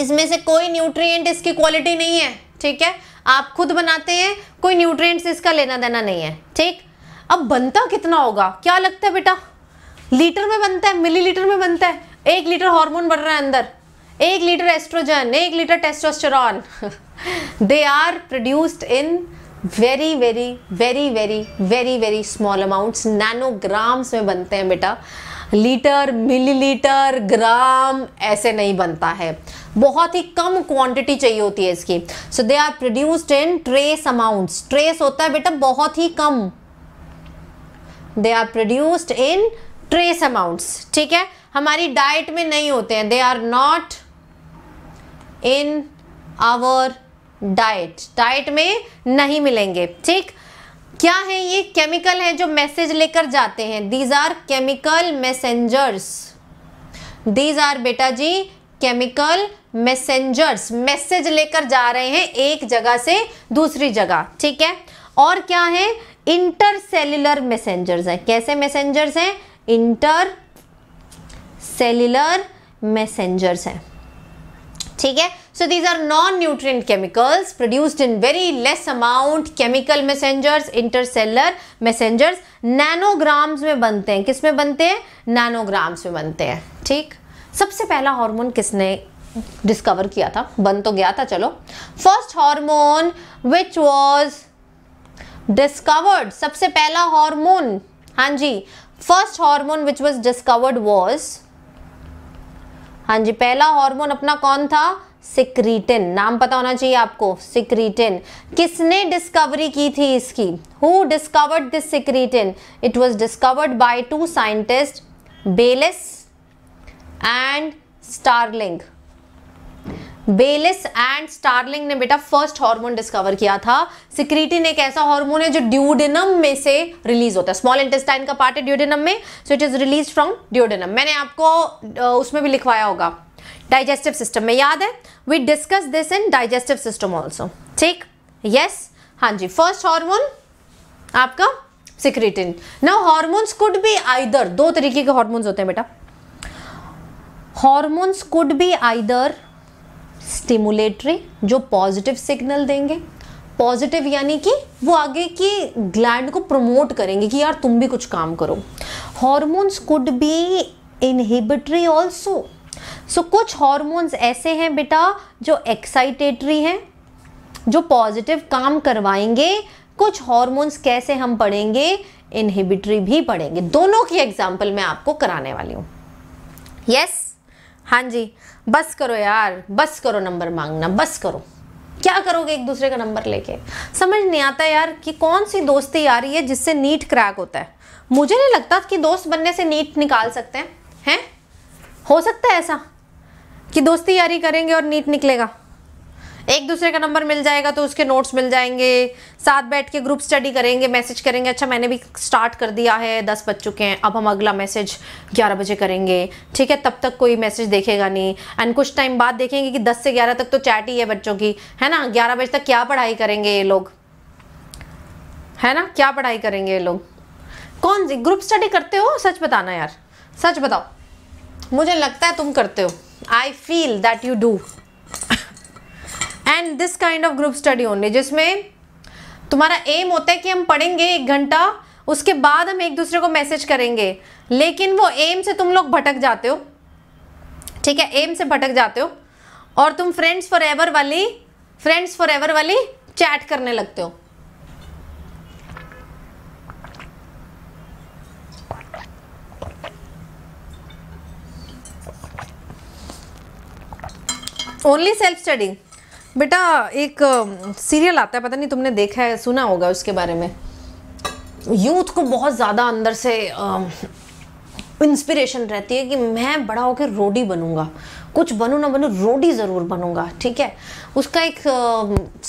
इसमें से कोई न्यूट्रिएंट इसकी क्वालिटी नहीं है ठीक है आप खुद बनाते हैं कोई न्यूट्रिएंट्स इसका लेना देना नहीं है ठीक अब बनता कितना होगा क्या लगता है बेटा लीटर में बनता है मिलीलीटर में बनता है एक लीटर हार्मोन बढ़ रहा है अंदर एक लीटर एस्ट्रोजन एक litre testosterone they are produced in very very very very very very small amounts nanograms में बनते हैं बेटा लीटर मिलीलीटर ग्राम ऐसे नहीं बनता है बहुत ही कम क्वांटिटी चाहिए होती है इसकी so they are produced in trace amounts trace होता है बेटा बहुत ही कम they are produced in trace amounts ठीक है हमारी डाइट में नहीं होते हैं they are not in our diet diet में नहीं मिलेंगे ठीक क्या है ये केमिकल है जो मैसेज लेकर जाते हैं these are chemical messengers these are बेटा जी केमिकल मैसेंजर्स मैसेज लेकर जा रहे हैं एक जगह से दूसरी जगह ठीक है और क्या है इंटरसेल्युलर मैसेंजर्स हैं कैसे मैसेंजर्स हैं इंटर सेल्युलर मैसेंजर्स हैं ठीक है so these are non nutrient chemicals produced in very less amount chemical messengers intercellular messengers nanograms में बनते हैं किस में बनते हैं नैनोग्राम्स में बनते हैं ठीक सबसे पहला हार्मोन किसने डिस्कवर किया था बन तो गया था चलो first hormone which was discovered सबसे पहला हार्मोन हाँ जी first hormone which was discovered was हाँ जी पहला हार्मोन अपना कौन था सिक्रीटिन नाम पता होना चाहिए आपको सिक्रीटिन किसने डिस्कवरी की थी इसकी who discovered this secretin it was discovered by two scientist Bayliss and Starling Bayliss and Starling ने बेटा फर्स्ट हार्मोन डिस्कवर किया था सिक्रीटिन एक ऐसा हार्मोन है जो ड्यूडेनम में से रिलीज होता है स्मॉल इंटेस्टाइन का पार्ट है ड्यूडिनम में so it is release from duodenum मैंने आपको उसमें भी लिखवाया होगा डाइजेस्टिव सिस्टम में याद है we discuss this in digestive system also ठीक यस हाँ जी फर्स्ट हॉर्मोन आपका secretin now hormones could be either दो तरीके के हॉर्मोन्स होते हैं बेटा hormones could be either stimulatory जो पॉजिटिव सिग्नल देंगे पॉजिटिव यानी कि वो आगे की ग्लैंड को प्रमोट करेंगे कि यार तुम भी कुछ काम करो hormones could be inhibitory also so कुछ हॉर्मोन्स ऐसे हैं बेटा जो एक्साइटेटरी हैं जो पॉजिटिव काम करवाएंगे कुछ हॉर्मोन्स कैसे हम पढ़ेंगे इनहिबिटरी भी पढ़ेंगे दोनों की एग्जाम्पल मैं आपको कराने वाली हूँ यस yes? हाँ जी बस करो यार बस करो नंबर मांगना बस करो क्या करोगे एक दूसरे का नंबर लेके समझ नहीं आता यार कि कौन सी दोस्ती आ रही है जिससे नीट क्रैक होता है मुझे नहीं लगता कि दोस्त बनने से नीट निकाल सकते हैं हैं हो सकता है ऐसा कि दोस्ती यारी करेंगे और नीट निकलेगा एक दूसरे का नंबर मिल जाएगा तो उसके नोट्स मिल जाएंगे साथ बैठ के ग्रुप स्टडी करेंगे मैसेज करेंगे अच्छा मैंने भी स्टार्ट कर दिया है दस बज चुके हैं अब हम अगला मैसेज ग्यारह बजे करेंगे ठीक है तब तक कोई मैसेज देखेगा नहीं एंड कुछ टाइम बाद देखेंगे कि दस से ग्यारह तक तो चैट ही है बच्चों की है ना ग्यारह बजे तक क्या पढ़ाई करेंगे ये लोग है ना क्या पढ़ाई करेंगे ये लोग कौन सी ग्रुप स्टडी करते हो सच बताना यार सच बताओ मुझे लगता है तुम करते हो I feel that you do and this kind of group study only जिसमें तुम्हारा एम होता है कि हम पढ़ेंगे एक घंटा उसके बाद हम एक दूसरे को मैसेज करेंगे लेकिन वो एम से तुम लोग भटक जाते हो ठीक है एम से भटक जाते हो और तुम फ्रेंड्स फॉर एवर वाली फ्रेंड्स फॉर एवर वाली चैट करने लगते हो ओनली सेल्फ स्टडी बेटा एक सीरियल आता है पता नहीं तुमने देखा है सुना होगा उसके बारे में यूथ को बहुत ज़्यादा अंदर से इंस्पिरेशन रहती है कि मैं बड़ा होकर रोडी बनूंगा कुछ बनू ना बनू रोडी ज़रूर बनूंगा ठीक है उसका एक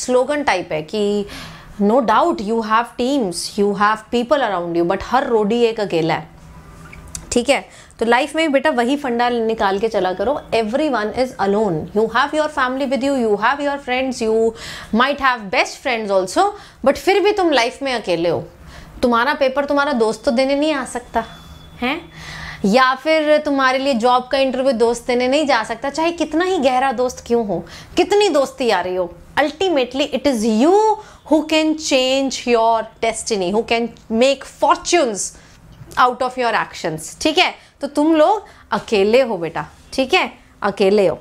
स्लोगन टाइप है कि no doubt you have teams you have people around you but हर रोडी एक अकेला है ठीक है तो लाइफ में बेटा वही फंडा निकाल के चला करो everyone is alone you have your family with you you have your friends you might have best friends also but फिर भी तुम लाइफ में अकेले हो तुम्हारा पेपर तुम्हारा दोस्त तो देने नहीं आ सकता है या फिर तुम्हारे लिए जॉब का इंटरव्यू दोस्त देने नहीं जा सकता चाहे कितना ही गहरा दोस्त क्यों हो कितनी दोस्ती आ रही हो ultimately it is you who can change your destiny who can make fortunes out of your actions ठीक है तो तुम लोग अकेले हो बेटा ठीक है अकेले हो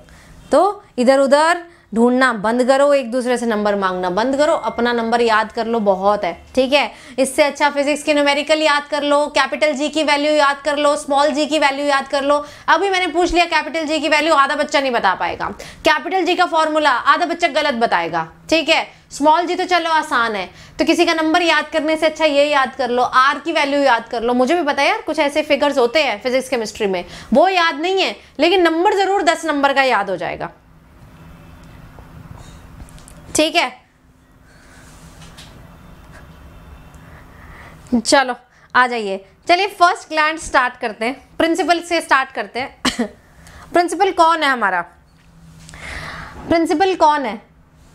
तो इधर उधर ढूंढना बंद करो एक दूसरे से नंबर मांगना बंद करो अपना नंबर याद कर लो बहुत है ठीक है इससे अच्छा फिजिक्स की न्यूमेरिकल याद कर लो कैपिटल जी की वैल्यू याद कर लो स्मॉल जी की वैल्यू याद कर लो अभी मैंने पूछ लिया कैपिटल जी की वैल्यू आधा बच्चा नहीं बता पाएगा कैपिटल जी का फॉर्मूला आधा बच्चा गलत बताएगा ठीक है स्मॉल जी तो चलो आसान है तो किसी का नंबर याद करने से अच्छा ये याद कर लो आर की वैल्यू याद कर लो मुझे भी पता है यार कुछ ऐसे फिगर्स होते हैं फिजिक्स केमिस्ट्री में वो याद नहीं है लेकिन नंबर ज़रूर दस नंबर का याद हो जाएगा ठीक है चलो आ जाइए चलिए फर्स्ट क्लाइंट स्टार्ट करते हैं प्रिंसिपल से स्टार्ट करते हैं प्रिंसिपल कौन है हमारा प्रिंसिपल कौन है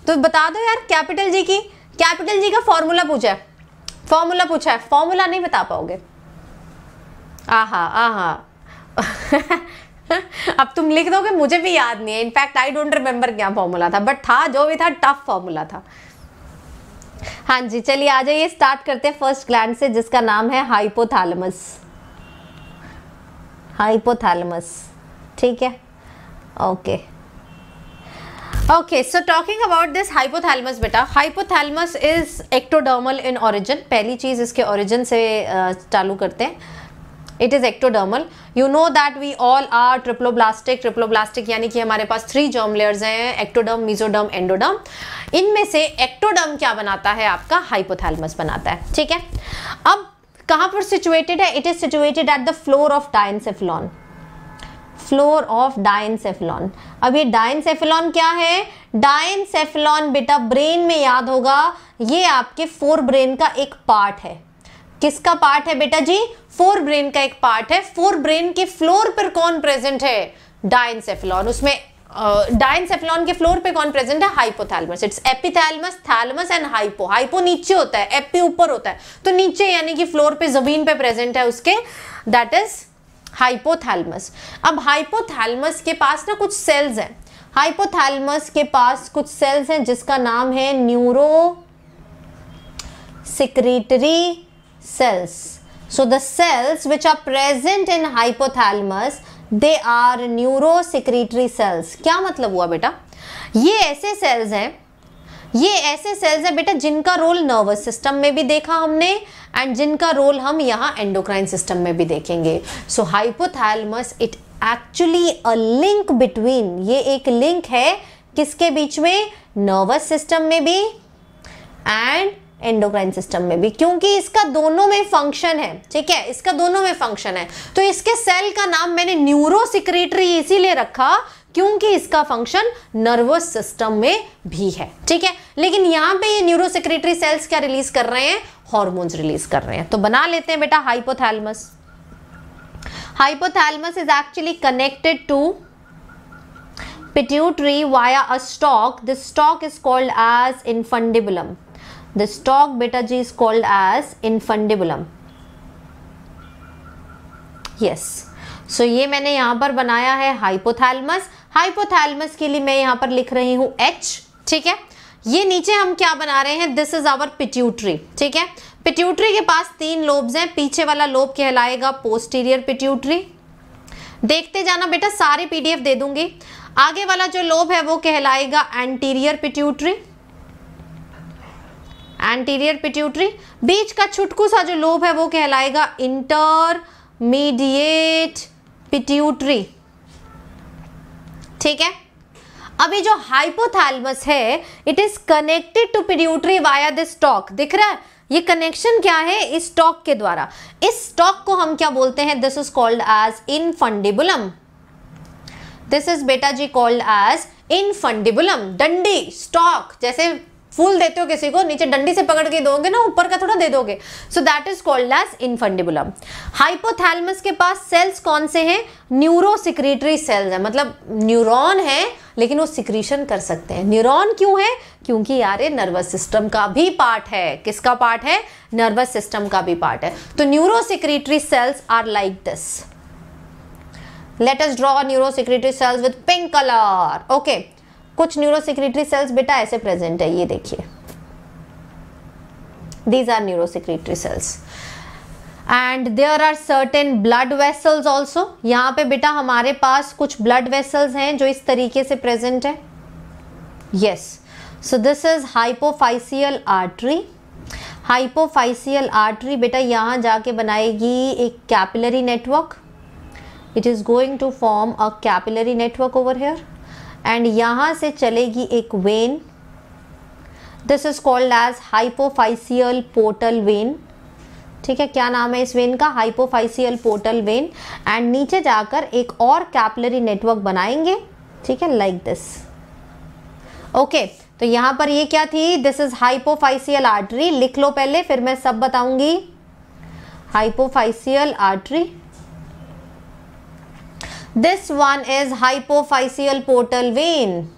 तो बता दो यार कैपिटल जी की कैपिटल जी का फॉर्मूला पूछा है फॉर्मूला पूछा है फॉर्मूला नहीं बता पाओगे आहा आहा अब तुम लिख दोगे मुझे भी याद नहीं है इनफैक्ट आई डोंट रिमेम्बर क्या फॉर्मूला था बट था जो भी था टफ फॉर्मूला था हाँ जी चलिए आ जाइए स्टार्ट करते हैं फर्स्ट ग्लैंड से जिसका नाम है हाइपोथैलेमस हाइपोथैलेमस ठीक है okay okay so talking about this hypothalamus बेटा hypothalamus is ectodermal in origin पहली चीज़ इसके ओरिजिन से चालू करते हैं it is ectodermal you know that we all are triploblastic triploblastic यानी कि हमारे पास थ्री जर्म लेयर्स हैं एक्टोडर्म मिजोडर्म एंडोडर्म इनमें से एक्टोडर्म क्या बनाता है आपका हाइपोथैलमस बनाता है ठीक है अब कहां पर सिचुएटेड है it is situated at the floor of diencephalon floor of diencephalon अब ये डायनसेफलॉन क्या है डायनसेफलॉन बेटा ब्रेन में याद होगा ये आपके फोर ब्रेन का एक पार्ट है किसका पार्ट है बेटा जी फोर ब्रेन का एक पार्ट है फोर ब्रेन के फ्लोर पर कौन प्रेजेंट है डाइनसेफलॉन उसमें डाइनसेफलॉन के फ्लोर पे कौन प्रेजेंट है hypothalamus it's epithalamus thalamus and hypo hypo नीचे होता है एपी ऊपर होता है तो नीचे यानी कि फ्लोर पे जमीन पे प्रेजेंट है उसके दैट इज हाइपोथैलमस अब हाइपोथैलमस के पास ना कुछ सेल्स हैं हाइपोथैलमस के पास कुछ सेल्स हैं जिसका नाम है neurosecretory cells. So the cells which are present in hypothalamus they are neurosecretory cells. Cells क्या मतलब हुआ बेटा ये ऐसे सेल्स हैं ये ऐसे सेल्स हैं बेटा जिनका रोल नर्वस सिस्टम में भी देखा हमने एंड जिनका रोल हम यहाँ एंडोक्राइन सिस्टम में भी देखेंगे so hypothalamus it actually a link between ये एक लिंक है किसके बीच में नर्वस सिस्टम में भी एंड एंडोक्राइन सिस्टम में भी क्योंकि इसका दोनों में फंक्शन है ठीक है इसका दोनों में फंक्शन है तो इसके सेल का नाम मैंने न्यूरोसिक्रेटरी इसीलिए रखा क्योंकि इसका फंक्शन नर्वस सिस्टम में भी है ठीक है लेकिन यहां पे ये न्यूरोसिक्रेटरी सेल्स क्या रिलीज कर रहे हैं हॉर्मोन्स रिलीज कर रहे हैं तो बना लेते हैं बेटा hypothalamus hypothalamus is actually connected to pituitary via a stalk this stalk is called as infundibulum the stock beta g is called as infundibulum yes so so, ये मैंने यहाँ पर बनाया है हाइपोथैलमस हाइपोथैलमस के लिए मैं यहाँ पर लिख रही हूँ एच ठीक है ये नीचे हम क्या बना रहे हैं दिस इज आवर पिट्यूटरी ठीक है पिट्यूटरी के पास तीन लोब्स हैं पीछे वाला लोब कहलाएगा पोस्टीरियर पिट्यूटरी देखते जाना बेटा सारे पीडीएफ दे दूंगी आगे वाला जो लोब है वो कहलाएगा एंटीरियर पिट्यूटरी एंटीरियर पिट्यूटरी बीच का छुटकू सा जो लोब है वो कहलाएगा इंटरमीडिएट पिट्यूटरी ठीक है अभी जो हाइपोथैलमस है it is connected to pituitary via this stalk दिख रहा है ये कनेक्शन क्या है इस स्टॉक के द्वारा इस स्टॉक को हम क्या बोलते हैं this is called as infundibulum this is बेटा जी कॉल्ड एज इनफंडिबुलम डंडी स्टॉक जैसे फूल देते हो किसी को नीचे डंडी से पकड़ के दोगे ना ऊपर का थोड़ा दे दोगे so that is called as infundibulum hypothalamus के पास सेल्स कौन से हैं न्यूरोसिक्रेटरी सेल्स है मतलब न्यूरॉन है लेकिन वो सिक्रीशन कर सकते हैं न्यूरॉन क्यों है क्योंकि यार ये नर्वस सिस्टम का भी पार्ट है किसका पार्ट है नर्वस सिस्टम का भी पार्ट है तो neurosecretory cells are like this let us draw neurosecretory cells with pink colour okay कुछ न्यूरोसिक्रेटरी सेल्स बेटा ऐसे प्रेजेंट है ये देखिए these are neurosecretory cells and there are certain blood vessels also यहाँ पे बेटा हमारे पास कुछ ब्लड वेसल्स हैं जो इस तरीके से प्रेजेंट है yes so this is hypophyseal artery hypophyseal artery बेटा यहाँ जाके बनाएगी एक capillary network it is going to form a capillary network over here and यहाँ से चलेगी एक vein this is called as hypophyseal portal vein ठीक है क्या नाम है इस वेन का हाइपोफाइसियल पोर्टल वेन एंड नीचे जाकर एक और कैपलरी नेटवर्क बनाएंगे ठीक है लाइक दिस ओके तो यहां पर ये क्या थी दिस इज हाइपोफाइसियल आर्टरी लिख लो पहले फिर मैं सब बताऊंगी hypophyseal artery This one is hypophyseal portal vein.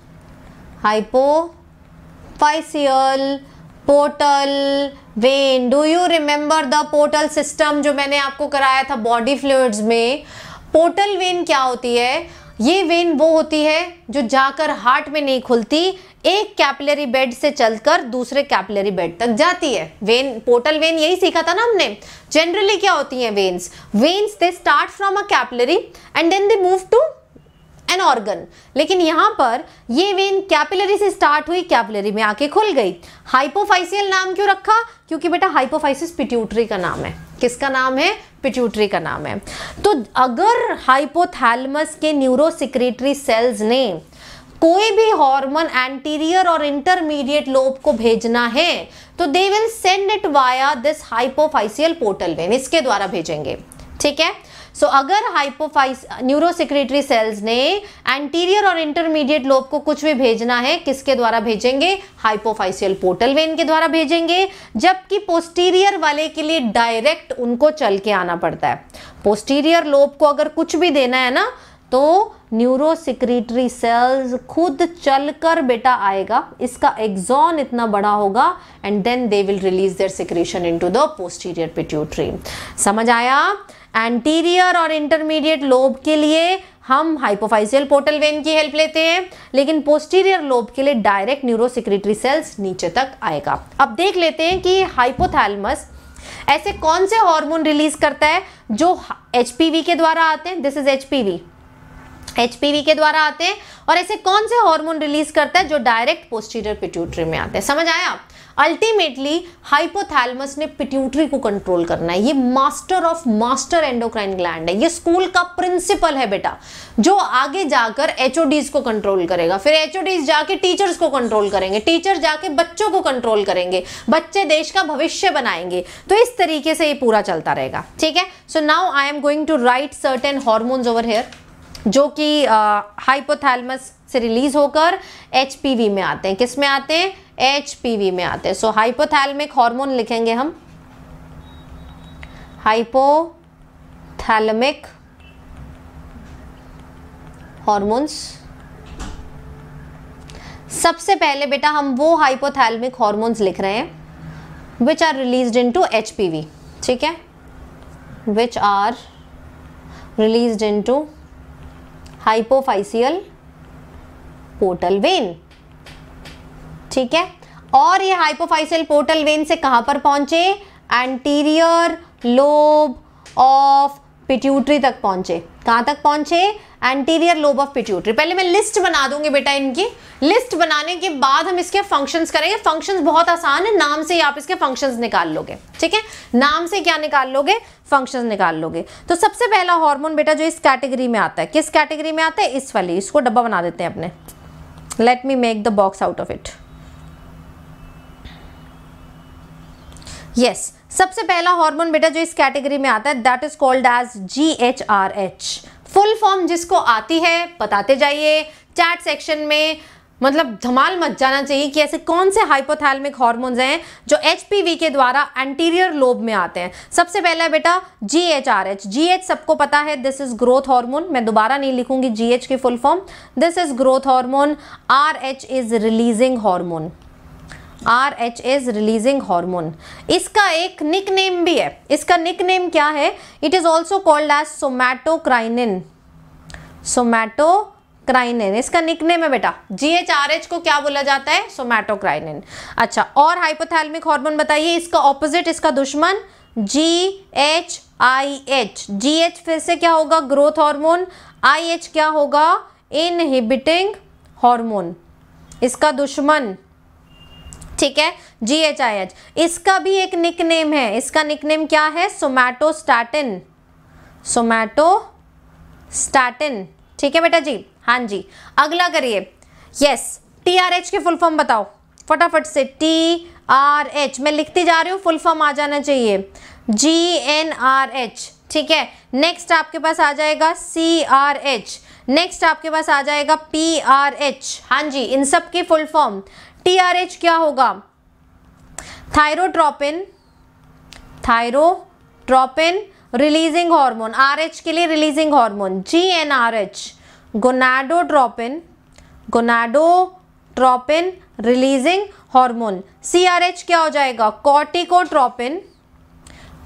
Hypophyseal portal vein. Do you remember the portal system जो मैंने आपको कराया था body fluids में? पोर्टल वेन क्या होती है ये वेन वो होती है जो जाकर हार्ट में नहीं खुलती एक कैपिलरी बेड से चलकर दूसरे कैपिलरी बेड तक जाती है वेन पोर्टल वेन यही सीखा था ना हमने जनरली क्या होती है veins veins they start from a capillary and then they move to an organ लेकिन यहाँ पर ये वेन कैपिलरी से स्टार्ट हुई कैपिलरी में आके खुल गई हाइपोफाइसियल नाम क्यों रखा क्योंकि बेटा हाइपोफाइसिस पिट्यूटरी का नाम है किसका नाम है पिट्यूटरी का नाम है तो अगर हाइपोथैलमस के न्यूरोसिक्रेटरी सेल्स ने कोई भी हार्मोन एंटीरियर और इंटरमीडिएट लोब को भेजना है तो they will send it via this hypophyseal portal vein इसके द्वारा भेजेंगे ठीक है सो so, अगर हाइपोफाइस न्यूरोसिक्रेटरी सेल्स ने एंटीरियर और इंटरमीडिएट लोब को कुछ भी भेजना है किसके द्वारा भेजेंगे हाइपोफाइसियल पोर्टल वेन के द्वारा भेजेंगे जबकि पोस्टीरियर वाले के लिए डायरेक्ट उनको चल के आना पड़ता है पोस्टीरियर लोब को अगर कुछ भी देना है ना तो न्यूरोसिक्रेटरी सेल्स खुद चलकर बेटा आएगा इसका एग्जॉन इतना बड़ा होगा and then they will release their secretion into the posterior pituitary समझ आया एंटीरियर और इंटरमीडिएट लोब के लिए हम हाइपोफाइसियल पोर्टल वेन की हेल्प लेते हैं लेकिन पोस्टीरियर लोब के लिए डायरेक्ट न्यूरोसिक्रेटरी सेल्स नीचे तक आएगा अब देख लेते हैं कि हाइपोथैलमस ऐसे कौन से हार्मोन रिलीज करता है जो एच के द्वारा आते हैं दिस इज एच एच के द्वारा आते हैं और ऐसे कौन से हार्मोन रिलीज करता है जो डायरेक्ट पोस्टीरियर पिट्यूटरी में आते हैं समझ आया अल्टीमेटली हाइपोथैलमस ने पिट्यूटरी को कंट्रोल करना है ये master of master endocrine gland है ये स्कूल का प्रिंसिपल है बेटा जो आगे जाकर एचओडीज को कंट्रोल करेगा फिर एचओडीज जाके टीचर्स को कंट्रोल करेंगे टीचर जाके बच्चों को कंट्रोल करेंगे बच्चे देश का भविष्य बनाएंगे तो इस तरीके से ये पूरा चलता रहेगा ठीक है so now I am going to write certain hormones over here जो कि हाइपोथैलमस से रिलीज होकर एच में आते हैं किस में आते हैं एच में आते हैं सो हाइपोथैलमिक हार्मोन लिखेंगे हम हाइपोथैलमिक हॉर्मोन्स सबसे पहले बेटा हम वो हाइपोथैलमिक हॉर्मोन्स लिख रहे हैं which are release into H ठीक है which are release into hypophyseal portal vein ठीक है और ये हाइपोफाइसल पोर्टल वेन से कहाँ पर पहुंचे एंटीरियर लोब ऑफ पिट्यूटरी तक पहुंचे कहाँ तक पहुंचे एंटीरियर लोब ऑफ पिट्यूटरी पहले मैं लिस्ट बना दूंगी बेटा इनकी लिस्ट बनाने के बाद हम इसके फंक्शंस करेंगे फंक्शंस बहुत आसान है नाम से ही आप इसके फंक्शंस निकाल लोगे ठीक है नाम से क्या निकाल लोगे फंक्शंस निकाल लोगे तो सबसे पहला हार्मोन बेटा जो इस कैटेगरी में आता है किस कैटेगरी में आता है इस वाली इसको डब्बा बना देते हैं अपने let me make the box out of it yes सबसे पहला हार्मोन बेटा जो इस कैटेगरी में आता है that is called as G H R H full form जिसको आती है बताते जाइए चैट सेक्शन में मतलब धमाल मच जाना चाहिए कि ऐसे कौन से हाइपोथैलमिक हार्मोन्स हैं जो एच के द्वारा एंटीरियर लोब में आते हैं सबसे पहला बेटा G H R H G H सबको पता है दिस इज ग्रोथ हार्मोन मैं दोबारा नहीं लिखूंगी जी एच की full form this is growth hormone R H is releasing hormone R H as releasing hormone इसका एक निक नेम भी है इसका निक नेम क्या है it is also called as somatocrinin somatocrinin इसका नेम है बेटा जीएचआरएच को क्या बोला जाता है सोमैटोक्राइनिन अच्छा और हाइपोथैलमिक हार्मोन बताइए इसका ऑपोजिट इसका दुश्मन G H I H G H फिर से क्या होगा ग्रोथ हार्मोन आई एच क्या होगा इनहिबिटिंग हार्मोन इसका दुश्मन ठीक है जी एच आई एच इसका भी एक नेम है इसका नेम क्या है सोमैटोस्टैटिन स्टार्टिन ठीक है बेटा जी हाँ जी अगला करिए यस टी आर एच के फुल फॉर्म बताओ फटाफट से टी आर एच मैं लिखती जा रही हूँ फुल फॉर्म आ जाना चाहिए जी एन आर एच ठीक है नेक्स्ट आपके पास आ जाएगा सी आर एच नेक्स्ट आपके पास आ जाएगा पी आर एच हाँ जी इन सब के फुल फॉर्म टीआरएच क्या होगा thyrotropin thyrotropin releasing hormone RH के लिए releasing hormone G N R H gonadotropin gonadotropin releasing hormone CRH क्या हो जाएगा corticotropin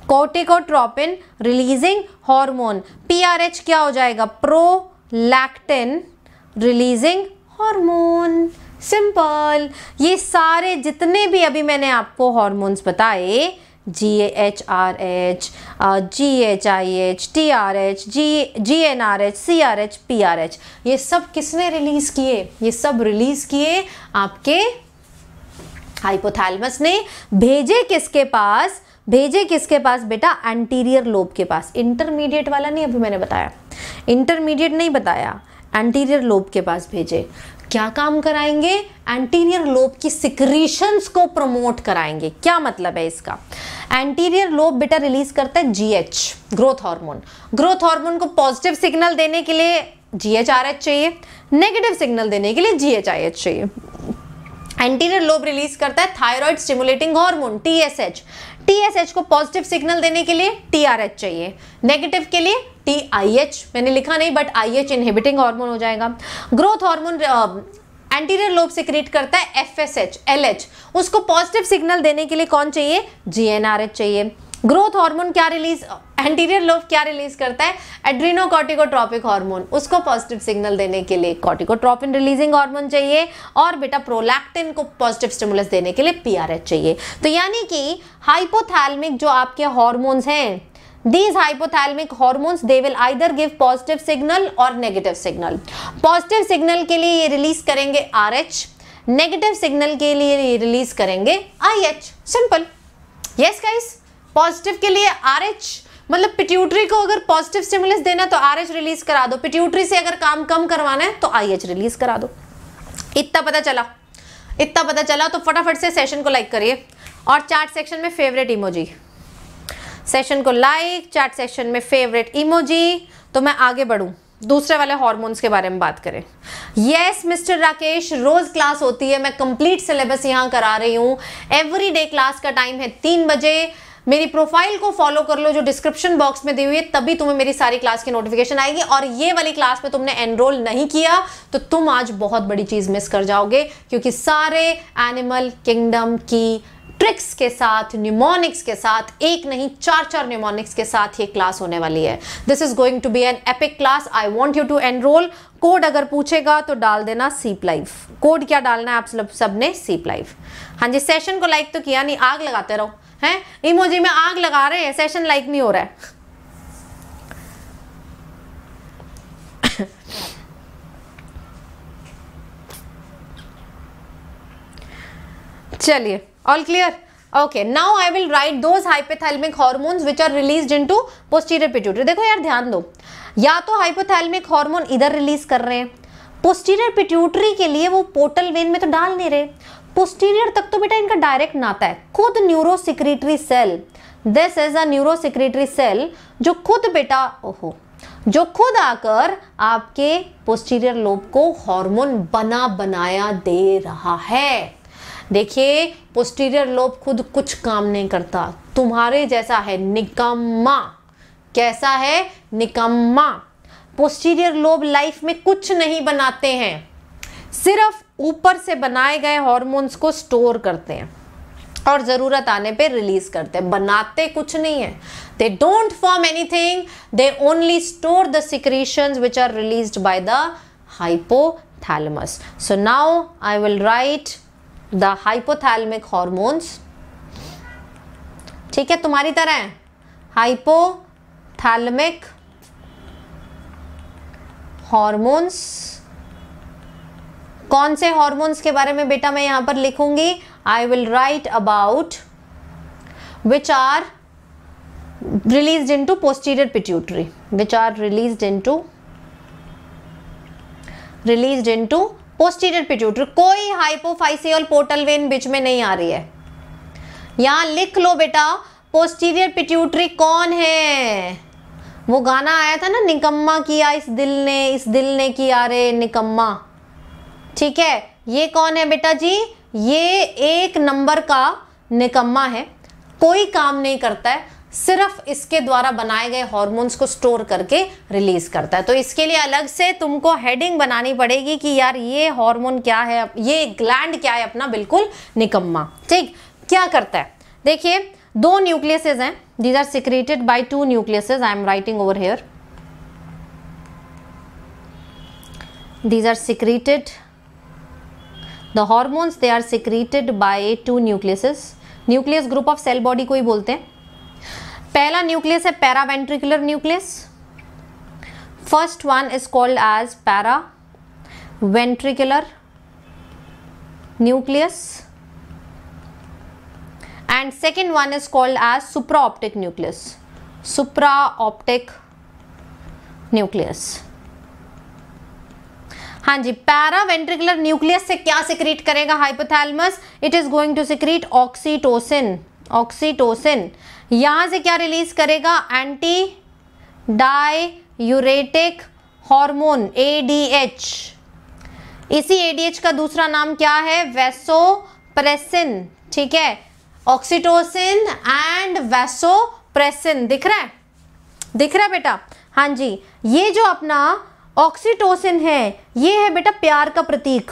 corticotropin releasing hormone PRH क्या हो जाएगा प्रोलैक्टिन रिलीजिंग हार्मोन सिंपल ये सारे जितने भी अभी मैंने आपको हॉर्मोन्स बताए G H R H G H I H T R H G G N R H C R H P R H ये सब किसने रिलीज़ किए ये सब रिलीज़ किए आपके हाइपोथैलमस ने भेजे किसके पास भेजे किसके पास बेटा एंटीरियर लोब के पास इंटरमीडिएट वाला नहीं अभी मैंने बताया इंटरमीडिएट नहीं बताया एंटीरियर लोब के पास भेजे क्या काम कराएंगे एंटीरियर लोब की सिक्रीशंस को प्रमोट कराएंगे क्या मतलब है इसका एंटीरियर लोब बेटा रिलीज करता है GH growth hormone growth hormone को पॉजिटिव सिग्नल देने के लिए जीएच आर एच चाहिए नेगेटिव सिग्नल देने के लिए जीएच आई एच चाहिए एंटीरियर लोब रिलीज करता है thyroid stimulating hormone TSH TSH को पॉजिटिव सिग्नल देने के लिए टीआरएच चाहिए नेगेटिव के लिए टी आई एच मैंने लिखा नहीं but I H inhibiting hormone हो जाएगा ग्रोथ हार्मोन एंटीरियर लोब से क्रिएट करता है F S H L H उसको पॉजिटिव सिग्नल देने के लिए कौन चाहिए जी एन आर एच चाहिए ग्रोथ हार्मोन क्या रिलीज एंटीरियर लोब क्या रिलीज करता है एड्रीनोकॉटिकोट्रॉपिक हार्मोन उसको पॉजिटिव सिग्नल देने के लिए कॉटिकोट्रॉपिन रिलीजिंग हार्मोन चाहिए और बेटा प्रोलैक्टिन को पॉजिटिव स्टिमुलस देने के लिए पीआरएच चाहिए तो यानी कि हाइपोथैलमिक जो आपके हॉर्मोन्स हैं these hypothalamic hormones they will either give positive signal or negative signal positive signal के लिए ये release करेंगे RH नेगेटिव सिग्नल के लिए ये रिलीज करेंगे I H simple yes guys positive के लिए आर एच मतलब पिट्यूटरी को अगर पॉजिटिव स्टिमुलस देना है तो आर एच रिलीज करा दो पिट्यूटरी से अगर काम कम करवाना है तो आई एच रिलीज करा दो इतना पता चला इतना पता चला तो फटाफट से सेशन को लाइक करिए और चार्ट सेक्शन में फेवरेट इमोजी सेशन को लाइक चैट सेशन में फेवरेट इमोजी तो मैं आगे बढ़ूँ दूसरे वाले हॉर्मोन्स के बारे में बात करें यस मिस्टर राकेश रोज क्लास होती है मैं कंप्लीट सिलेबस यहाँ करा रही हूँ एवरी डे क्लास का टाइम है तीन बजे मेरी प्रोफाइल को फॉलो कर लो जो डिस्क्रिप्शन बॉक्स में दी हुई है तभी तुम्हें मेरी सारी क्लास की नोटिफिकेशन आएगी और ये वाली क्लास में तुमने एनरोल नहीं किया तो तुम आज बहुत बड़ी चीज़ मिस कर जाओगे क्योंकि सारे एनिमल किंगडम की ट्रिक्स के साथ न्यूमोनिक्स के साथ एक नहीं चार चार न्यूमोनिक्स के साथ ये क्लास होने वाली है this is going to be an epic class I want you to enrol code अगर पूछेगा तो डाल देना सीप लाइफ कोड क्या डालना है आप सब सबने सीप लाइफ हाँ जी सेशन को लाइक तो किया नहीं आग लगाते रहो है इमोजी में आग लगा रहे हैं सेशन लाइक नहीं हो रहा है चलिए all clear okay now i will write those hypothalamic hormones which are released into posterior pituitary देखो यार ध्यान दो या तो हाइपोथैलमिक हार्मोन इधर रिलीज कर रहे हैं पोस्टीरियर पिट्यूटरी के लिए वो पोर्टल वेन में तो डाल नहीं रहे पोस्टीरियर तक तो बेटा इनका डायरेक्ट नाता है खुद neurosecretory cell this is a neurosecretory cell जो खुद बेटा ओहो जो खुद आकर आपके पोस्टीरियर लोब को हार्मोन बना बनाया दे रहा है देखिए पोस्टीरियर लोब खुद कुछ काम नहीं करता तुम्हारे जैसा है निकम्मा कैसा है निकम्मा पोस्टीरियर लोब लाइफ में कुछ नहीं बनाते हैं सिर्फ ऊपर से बनाए गए हॉर्मोन्स को स्टोर करते हैं और ज़रूरत आने पे रिलीज करते हैं बनाते कुछ नहीं है they don't form anything they only store the secretion which are release by the hypothalamus so now I will write the hypothalamic hormones ठीक है तुम्हारी तरह हाइपोथैलमिक हॉर्मोन्स कौन से हॉर्मोन्स के बारे में बेटा मैं यहां पर लिखूंगी I will write about which are release into posterior pituitary which are release into release into posterior pituitary कोई हाइपोफाइसियल पोर्टल वेन बीच में नहीं आ रही है यहां लिख लो बेटा पोस्टीरियर पिट्यूटरी कौन है वो गाना आया था ना निकम्मा किया इस दिल ने इस दिल ने किया रे निकम्मा ठीक है ये कौन है बेटा जी ये एक नंबर का निकम्मा है कोई काम नहीं करता है सिर्फ इसके द्वारा बनाए गए हॉर्मोन्स को स्टोर करके रिलीज करता है तो इसके लिए अलग से तुमको हेडिंग बनानी पड़ेगी कि यार ये हॉर्मोन क्या है ये ग्लैंड क्या है अपना बिल्कुल निकम्मा ठीक क्या करता है देखिए दो न्यूक्लियसेज हैं these are secreted by two nucleuses I am writing over here these are secreted the hormones they are secreted by two nucleuses nucleus group of cell body को ही बोलते हैं पहला न्यूक्लियस है paraventricular nucleus first one is called as paraventricular nucleus and second one is called as supraoptic nucleus supraoptic nucleus हाँ जी paraventricular nucleus से क्या सिक्रीट करेगा hypothalamus it is going to secrete oxytocin oxytocin यहां से क्या release करेगा antidiuretic hormone ADH इसी एडीएच का दूसरा नाम क्या है वेसोप्रेसिन ठीक है ऑक्सीटोसिन एंड वेसोप्रेसिन दिख रहा है दिख रहा है बेटा हाँ जी ये जो अपना ऑक्सीटोसिन है ये है बेटा प्यार का प्रतीक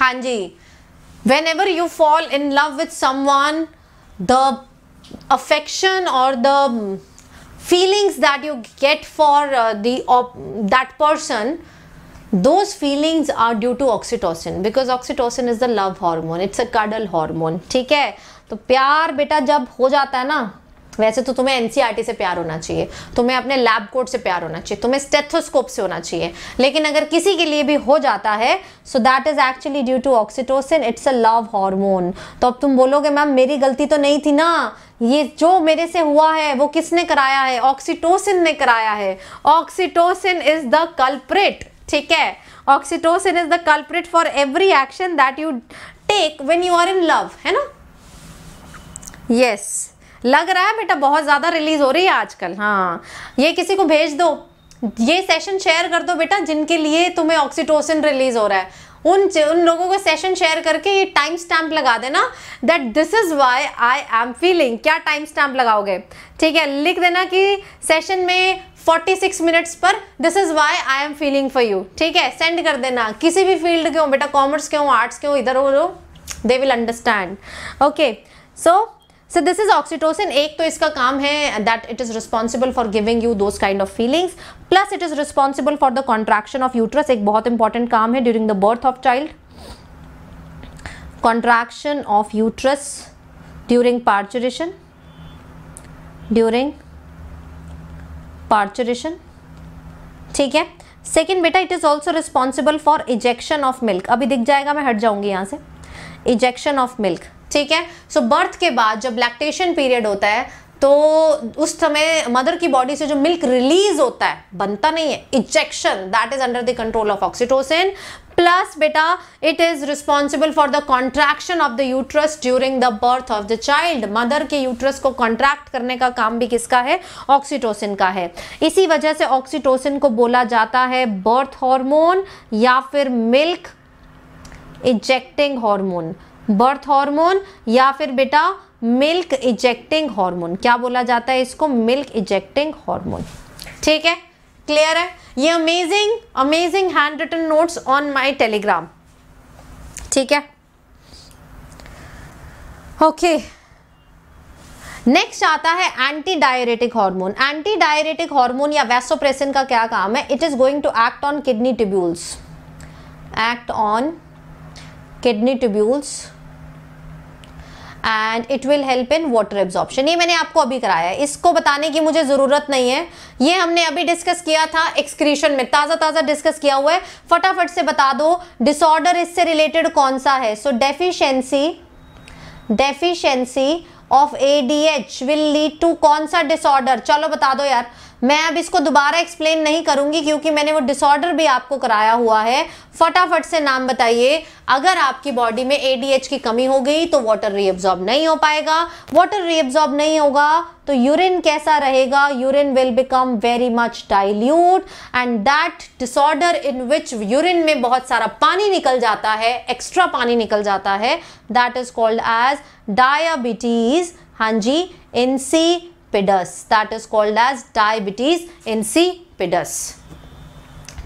हाँ जी whenever you fall in love with someone the affection or the feelings that you get for uh, the that person those feelings are due to oxytocin because oxytocin is the love hormone it's a cuddle hormone ठीक है तो प्यार बेटा जब हो जाता है ना वैसे तो तुम्हें एनसीईआरटी e से प्यार होना चाहिए तुम्हें अपने लैब कोट से प्यार होना चाहिए तुम्हें स्टेथोस्कोप से होना चाहिए लेकिन अगर किसी के लिए भी हो जाता है so that is actually due to oxytocin it's a love hormone तो अब तुम बोलोगे मैम मेरी गलती तो नहीं थी ना ये जो मेरे से हुआ है वो किसने कराया है ऑक्सीटोसिन ने कराया है ऑक्सीटोसिन इज द कल्प्रिट ठीक है oxytocin is the culprit for every action that you take when you are in love है ना यस yes. लग रहा है बेटा बहुत ज़्यादा रिलीज हो रही है आजकल हाँ ये किसी को भेज दो ये सेशन शेयर कर दो बेटा जिनके लिए तुम्हें ऑक्सीटोसिन रिलीज हो रहा है उन उन लोगों को सेशन शेयर करके ये टाइम स्टैम्प लगा देना that this is why I am feeling क्या टाइम स्टैम्प लगाओगे ठीक है लिख देना कि सेशन में 46 मिनट्स पर this is why I am feeling for you ठीक है सेंड कर देना किसी भी फील्ड के हो बेटा कॉमर्स के हो आर्ट्स के हो इधर हो they will understand okay so so this is oxytocin एक तो इसका काम है that it is responsible for giving you those kind of feelings plus it is responsible for the contraction of uterus एक बहुत इंपॉर्टेंट काम है during the birth of child contraction of uterus during parturition during parturition ठीक है second बेटा it is also responsible for ejection of milk अभी दिख जाएगा मैं हट जाऊंगी यहाँ से इजेक्शन ऑफ मिल्क ठीक है सो so, बर्थ के बाद जब लैक्टेशन पीरियड होता है तो उस समय मदर की बॉडी से जो मिल्क रिलीज होता है बनता नहीं है injection that is under the control of oxytocin plus बेटा it is responsible for the contraction of the uterus during the birth of the child mother के यूट्रस को कॉन्ट्रैक्ट करने का काम भी किसका है ऑक्सीटोसिन का है इसी वजह से ऑक्सीटोसिन को बोला जाता है बर्थ हॉर्मोन या फिर milk ejecting hormone birth hormone या फिर बेटा मिल्क इजेक्टिंग हार्मोन क्या बोला जाता है इसको मिल्क इजेक्टिंग हार्मोन ठीक है क्लियर है ये amazing amazing handwritten notes on my Telegram ठीक है ओके नेक्स्ट आता है anti diuretic hormone anti diuretic hormone या वेस्टोप्रेसिन का क्या काम है it is going to act on kidney tubules act on kidney tubules and it will help in water absorption ये मैंने आपको अभी कराया है इसको बताने की मुझे ज़रूरत नहीं है ये हमने अभी डिस्कस किया था एक्सक्रीशन में ताज़ा ताज़ा डिस्कस किया हुआ है फटाफट से बता दो डिसऑर्डर इससे रिलेटेड कौन सा है so deficiency deficiency of A D H will lead to कौन सा डिसऑर्डर चलो बता दो यार मैं अब इसको दोबारा एक्सप्लेन नहीं करूंगी क्योंकि मैंने वो डिसऑर्डर भी आपको कराया हुआ है फटाफट से नाम बताइए अगर आपकी बॉडी में एडीएच की कमी हो गई तो वाटर रीअब्जॉर्ब नहीं हो पाएगा वाटर रीअब्जॉर्ब नहीं होगा तो यूरिन कैसा रहेगा urine will become very much dilute and that disorder in which urine में बहुत सारा पानी निकल जाता है एक्स्ट्रा पानी निकल जाता है that is called as diabetes हाँ जी सी insipidus that is called as diabetes insipidus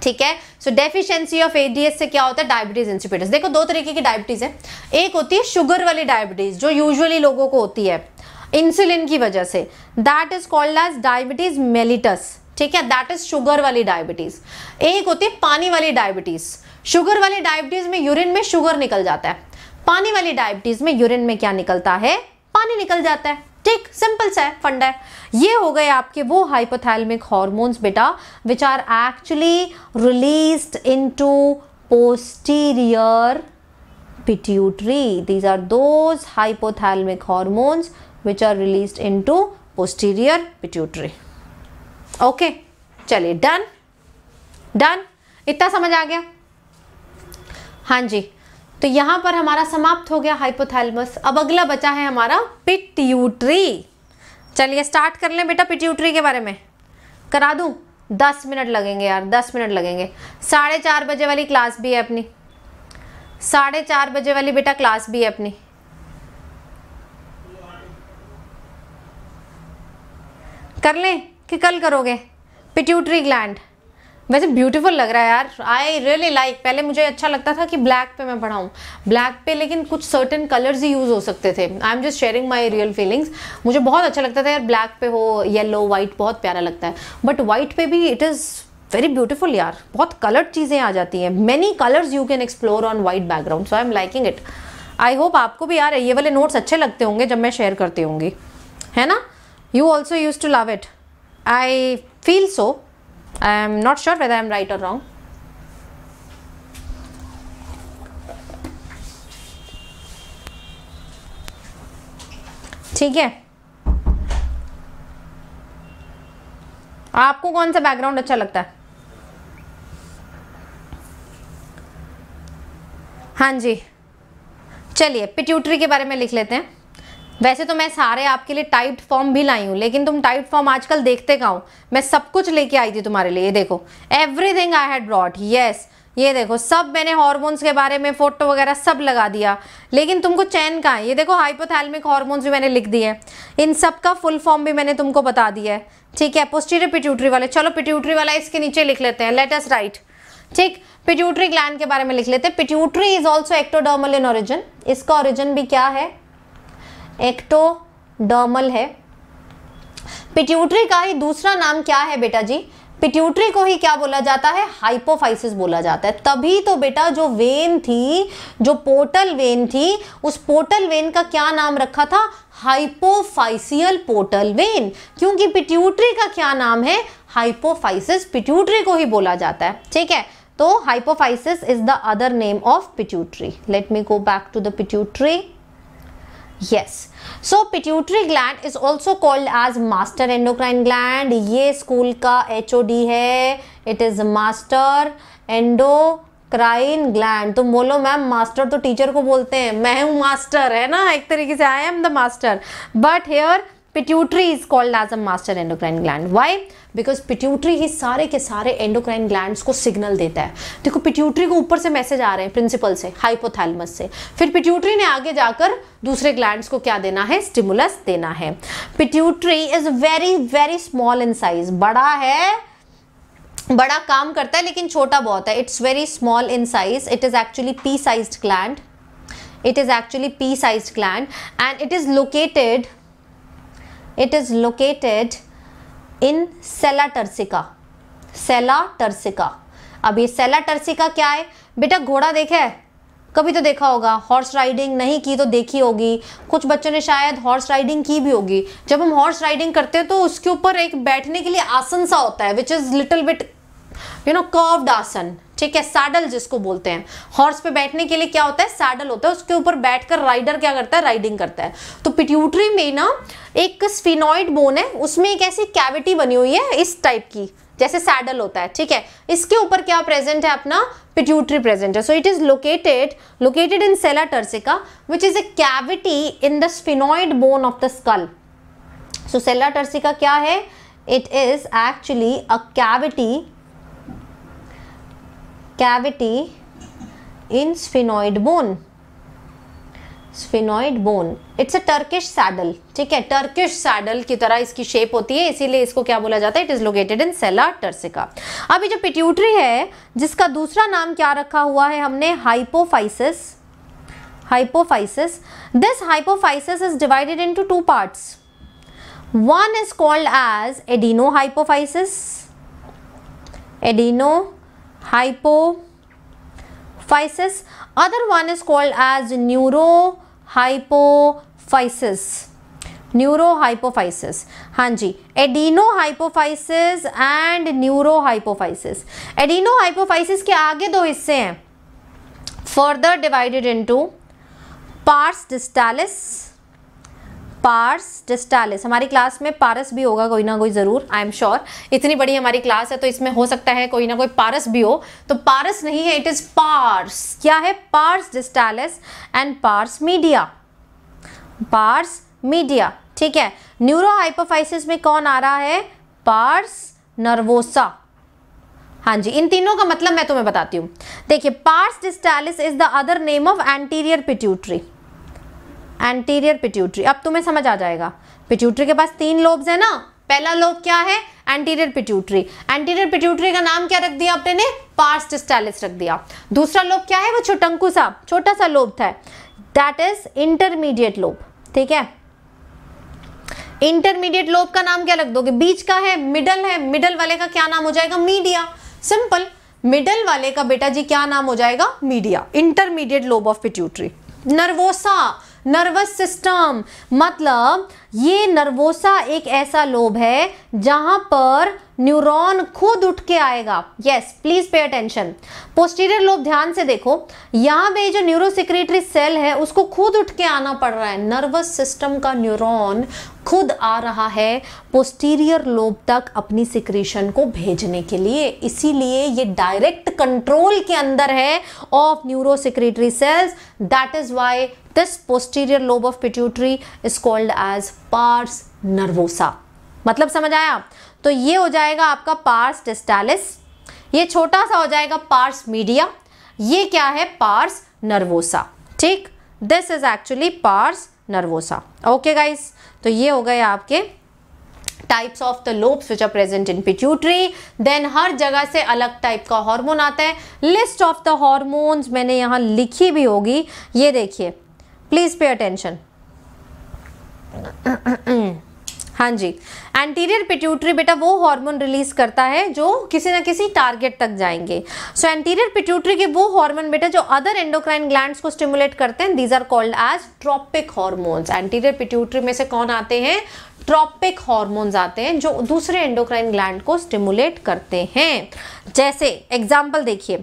ठीक है सो डेफिशिएंसी ऑफ एडीएस से क्या होता है डायबिटीज इंसिपिटस देखो दो तरीके की डायबिटीज है एक होती है शुगर वाली डायबिटीज जो यूजुअली लोगों को होती है इंसुलिन की वजह से that is called as diabetes mellitus ठीक है दैट इज शुगर वाली डायबिटीज एक होती है पानी वाली डायबिटीज शुगर वाली डायबिटीज में यूरिन में शुगर निकल जाता है पानी वाली डायबिटीज में यूरिन में क्या निकलता है पानी निकल जाता है ठीक सिंपल सा है फंड है ये हो गए आपके वो हाइपोथैलमिक हॉर्मोन्स बेटा which are actually release into posterior pituitary these are those hypothalamic hormones which are release into posterior pituitary okay चलिए डन डन इतना समझ आ गया हाँ जी तो यहां पर हमारा समाप्त हो गया हाइपोथैलमस अब अगला बचा है हमारा पिट्यूटरी चलिए स्टार्ट कर लें बेटा पिट्यूटरी के बारे में करा दूं दस मिनट लगेंगे यार दस मिनट लगेंगे साढ़े चार बजे वाली क्लास भी है अपनी साढ़े चार बजे वाली बेटा क्लास भी है अपनी कर लें कि कल करोगे पिट्यूटरी ग्लैंड वैसे ब्यूटीफुल लग रहा है यार आई रियली लाइक पहले मुझे अच्छा लगता था कि ब्लैक पे मैं पढ़ाऊँ ब्लैक पे लेकिन कुछ सर्टन कलर्स ही यूज़ हो सकते थे I am just sharing my real feelings मुझे बहुत अच्छा लगता था यार ब्लैक पे हो येलो वाइट बहुत प्यारा लगता है बट वाइट पे भी इट इज़ वेरी ब्यूटिफुल यार बहुत कलर्ड चीज़ें आ जाती हैं many colours you can explore on white background so I am liking it I hope आपको भी यार ये वाले नोट्स अच्छे लगते होंगे जब मैं शेयर करती होंगी है ना you also use to love it I feel so I am not sure whether I am right और रॉन्ग ठीक है आपको कौन सा बैकग्राउंड अच्छा लगता है हाँ जी चलिए पिट्यूटरी के बारे में लिख लेते हैं वैसे तो मैं सारे आपके लिए टाइप्ड फॉर्म भी लाई हूँ लेकिन तुम टाइप्ड फॉर्म आजकल देखते कहाँ मैं सब कुछ लेके आई थी तुम्हारे लिए ये देखो everything I had brought yes ये देखो सब मैंने हॉर्मोन्स के बारे में फोटो वगैरह सब लगा दिया लेकिन तुमको चैन कहाँ है ये देखो हाइपोथैलमिक हॉर्मोन्स भी मैंने लिख दिए इन सब का फुल फॉर्म भी मैंने तुमको बता दिया है ठीक है पोस्टीरियर पिट्यूटरी वाले चलो पिट्यूटरी वाला इसके नीचे लिख लेते हैं लेटेस्ट राइट ठीक पिट्यूटरी ग्लैंड के बारे में लिख लेते हैं pituitary is also ectodermal in origin इसका ऑरिजन भी क्या है एक्टोडर्मल है पिट्यूटरी का ही दूसरा नाम क्या है बेटा जी पिट्यूटरी को ही क्या बोला जाता है हाइपोफाइसिस बोला जाता है तभी तो बेटा जो वेन थी जो पोर्टल वेन थी उस पोर्टल वेन का क्या नाम रखा था हाइपोफाइसियल पोर्टल वेन क्योंकि पिट्यूटरी का क्या नाम है हाइपोफाइसिस पिट्यूटरी को ही बोला जाता है ठीक है तो hypophysis is the other name of pituitary let me go back to the pituitary yes so pituitary gland is also called as master endocrine gland ये स्कूल का एच है it is master endocrine gland तो बोलो ma'am master तो teacher को बोलते हैं मैं हूँ मास्टर है ना एक तरीके से I am the master but here pituitary is called as a master endocrine gland why because pituitary ही सारे के सारे एंडोक्राइन ग्लैंड को सिग्नल देता है देखो पिट्यूटरी को ऊपर से मैसेज आ रहे हैं प्रिंसिपल से हाइपोथैलमस से फिर पिट्यूटरी ने आगे जाकर दूसरे ग्लैंड को क्या देना है स्टिमुलस देना है pituitary is very very small in size बड़ा है बड़ा काम करता है लेकिन छोटा बहुत है it's very small in size it is actually pea size gland it is actually pea size gland and it is located it is located in sella turcica sella turcica अब ये सेला टर्सिका क्या है बेटा घोड़ा देखा है कभी तो देखा होगा हॉर्स राइडिंग नहीं की तो देखी होगी कुछ बच्चों ने शायद हॉर्स राइडिंग की भी होगी जब हम हॉर्स राइडिंग करते हैं तो उसके ऊपर एक बैठने के लिए आसन सा होता है which is little bit you know curved आसन ठीक है साडल जिसको बोलते हैं हॉर्स पे बैठने के लिए क्या होता है सैडल होता है उसके ऊपर बैठकर राइडर क्या करता है राइडिंग करता है तो पिट्यूटरी में ना एक स्फिनॉइड बोन है उसमें एक ऐसी कैविटी बनी हुई है इस टाइप की जैसे सैडल होता है ठीक है इसके ऊपर क्या प्रेजेंट है अपना पिट्यूटरी प्रेजेंट है so it is located located in sella turcica which is a cavity in the sphenoid bone of the skull so sella turcica क्या है it is actually a cavity cavity in sphenoid bone sphenoid bone it's a Turkish saddle ठीक है Turkish saddle की तरह इसकी shape होती है इसीलिए इसको क्या बोला जाता है it is located in sella turcica अब ये जो पिट्यूटरी है जिसका दूसरा नाम क्या रखा हुआ है हमने hypophysis hypophysis this hypophysis is divided into two one is called as adenohypophysis adeno hypophysis other one is called as neurohypophysis neurohypophysis हाँ जी adenohypophysis and neurohypophysis adenohypophysis के आगे दो हिस्से हैं further divided into pars distalis pars distalis हमारी class में पारस भी होगा कोई ना कोई ज़रूर आई एम श्योर इतनी बड़ी हमारी क्लास है तो इसमें हो सकता है कोई ना कोई पारस भी हो तो पारस नहीं है इट इज़ पार्स क्या है pars distalis and pars media pars media ठीक है न्यूरो हाइपोफाइसिस में कौन आ रहा है पार्स नर्वोसा हाँ जी इन तीनों का मतलब मैं तुम्हें बताती हूँ देखिए pars distalis is the other name of anterior pituitary anterior pituitary अब तुम्हें समझ आ जाएगा पिट्यूटरी के पास तीन लोब्स है ना पहला लोब क्या है एंटीरियर पिट्यूटरी एंटीरियर पिट्यूटरी का नाम क्या रख दिया अपने ने पार्स्ट स्टाइलिस रख दिया दूसरा लोब क्या है वो छोटंकू सा छोटा सा लोब था दैट इज इंटरमीडिएट लोब ठीक है इंटरमीडिएट लोब का नाम क्या रख दोगे बीच का है मिडल है मिडल वाले का क्या नाम हो जाएगा मीडिया सिंपल मिडल वाले का बेटा जी क्या नाम हो जाएगा media intermediate lobe of pituitary nervosa nervous system मतलब ये नर्वोसा एक ऐसा लोब है जहां पर न्यूरॉन खुद उठ के आएगा yes please pay attention posterior lobe ध्यान से देखो यहां पे जो न्यूरोसिक्रेटरी सेल है उसको खुद उठ के आना पड़ रहा है नर्वस सिस्टम का न्यूरॉन खुद आ रहा है पोस्टीरियर लोब तक अपनी सिक्रेशन को भेजने के लिए इसीलिए ये डायरेक्ट कंट्रोल के अंदर है of neurosecretory cells that is why this posterior lobe of pituitary is called as pars nervosa मतलब समझ आया तो ये हो जाएगा आपका पार्स डिस्टालिस ये छोटा सा हो जाएगा पार्स मीडिया ये क्या है पार्स नर्वोसा ठीक this is actually pars nervosa okay guys तो ये हो गए आपके types of the lobes which are present in pituitary then हर जगह से अलग टाइप का हार्मोन आता है लिस्ट ऑफ द हार्मोन्स मैंने यहाँ लिखी भी होगी ये देखिए प्लीज़ पे अटेंशन हाँ जी एंटीरियर पिट्यूटरी बेटा वो हार्मोन रिलीज करता है जो किसी ना किसी टारगेट तक जाएंगे सो एंटीरियर पिट्यूटरी के वो हार्मोन बेटा जो अदर एंडोक्राइन ग्लैंड्स को स्टिमुलेट करते हैं these are called as tropic hormones anterior pituitary में से कौन आते हैं ट्रॉपिक हार्मोन्स आते हैं जो दूसरे एंडोक्राइन ग्लैंड को स्टिमुलेट करते हैं जैसे एग्जाम्पल देखिए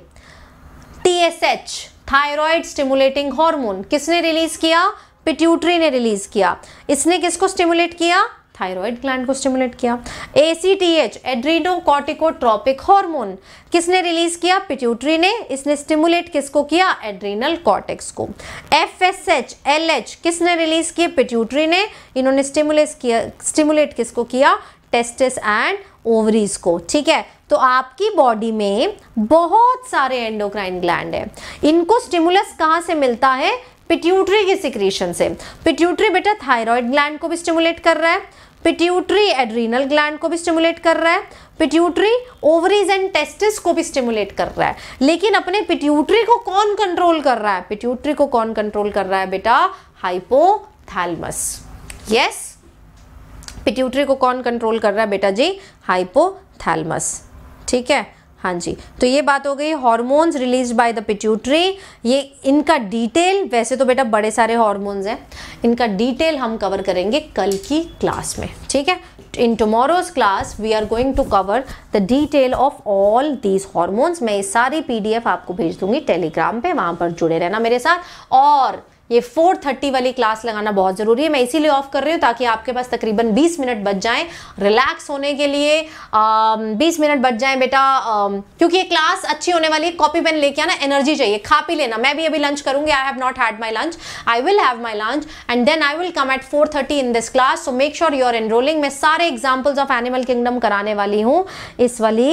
T S H thyroid stimulating hormone किसने रिलीज किया पिट्यूटरी ने रिलीज किया इसने किसको स्टिमुलेट किया थायराइड ग्लैंड को स्टिमुलेट किया A C T H adrenocorticotropic hormone किसने रिलीज किया पिट्यूटरी ने इसने स्टिमुलेट किसको किया एड्रीनल कॉर्टेक्स को F S H L H किसने रिलीज किया पिट्यूटरी ने इन्होंने स्टिमुलेट किया स्टिमुलेट किसको किया टेस्टिस एंड ओवरीज को ठीक है तो आपकी बॉडी में बहुत सारे एंडोक्राइन ग्लैंड है इनको स्टिमुलस कहाँ से मिलता है पिट्यूटरी की सिक्रीशन से पिट्यूटरी बेटा थायराइड ग्लैंड को भी स्टिमुलेट कर रहा है पिट्यूटरी एड्रीनल ग्लैंड को भी स्टिमुलेट कर रहा है पिट्यूटरी ओवरीज एंड टेस्टिस को भी स्टिमुलेट कर रहा है लेकिन अपने पिट्यूटरी को कौन कंट्रोल कर रहा है पिट्यूटरी को कौन कंट्रोल कर रहा है बेटा हाइपोथैलमस यस पिट्यूटरी को कौन कंट्रोल कर रहा है बेटा जी हाइपोथैलमस ठीक है हाँ जी तो ये बात हो गई hormones release by the pituitary ये इनका डिटेल वैसे तो बेटा बड़े सारे हॉर्मोन्स हैं इनका डिटेल हम कवर करेंगे कल की क्लास में ठीक है in tomorrow's class we are going to cover the detail of all these hormones मैं ये सारी पीडीएफ आपको भेज दूंगी टेलीग्राम पे वहाँ पर जुड़े रहना मेरे साथ और ये 4:30 वाली क्लास लगाना बहुत ज़रूरी है मैं इसीलिए ऑफ कर रही हूँ ताकि आपके पास तकरीबन 20 मिनट बच जाएं रिलैक्स होने के लिए आ, 20 मिनट बच जाएं बेटा आ, क्योंकि ये क्लास अच्छी होने वाली है कॉपी पेन लेके आना एनर्जी चाहिए खा पी लेना मैं भी अभी लंच करूँगी I have not had my lunch I will have my lunch and then I will come at four in this class so make sure you are enrolling मैं सारे एग्जाम्पल्स ऑफ एनिमल किंगडम कराने वाली हूँ इस वाली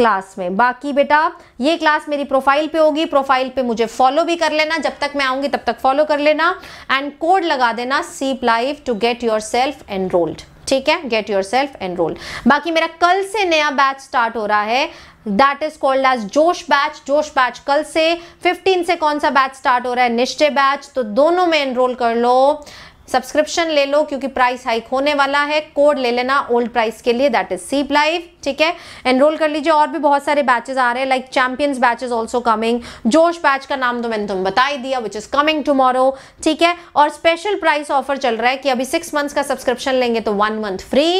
class में बाकी बेटा ये क्लास मेरी प्रोफाइल पे होगी प्रोफाइल पे मुझे फॉलो भी कर लेना जब तक मैं आऊंगी तब तक फॉलो कर लेना एंड कोड लगा देना seep live to get yourself enrolled ठीक है गेट योर सेल्फ एनरोल्ड बाकी मेरा कल से नया बैच स्टार्ट हो रहा है that is called as Josh batch Josh batch कल से 15 से कौन सा बैच स्टार्ट हो रहा है निश्चय बैच तो दोनों में एनरोल कर लो सब्सक्रिप्शन ले लो क्योंकि प्राइस हाइक होने वाला है कोड ले लेना ओल्ड प्राइस के लिए दैट इज सीप लाइव ठीक है एनरोल कर लीजिए और भी बहुत सारे बैचेस आ रहे हैं like champions batches also coming Josh batch का नाम तो मैंने तुम बता ही दिया विच इज कमिंग टुमारो ठीक है और स्पेशल प्राइस ऑफर चल रहा है कि अभी सिक्स मंथ्स का सब्सक्रिप्शन लेंगे तो one month free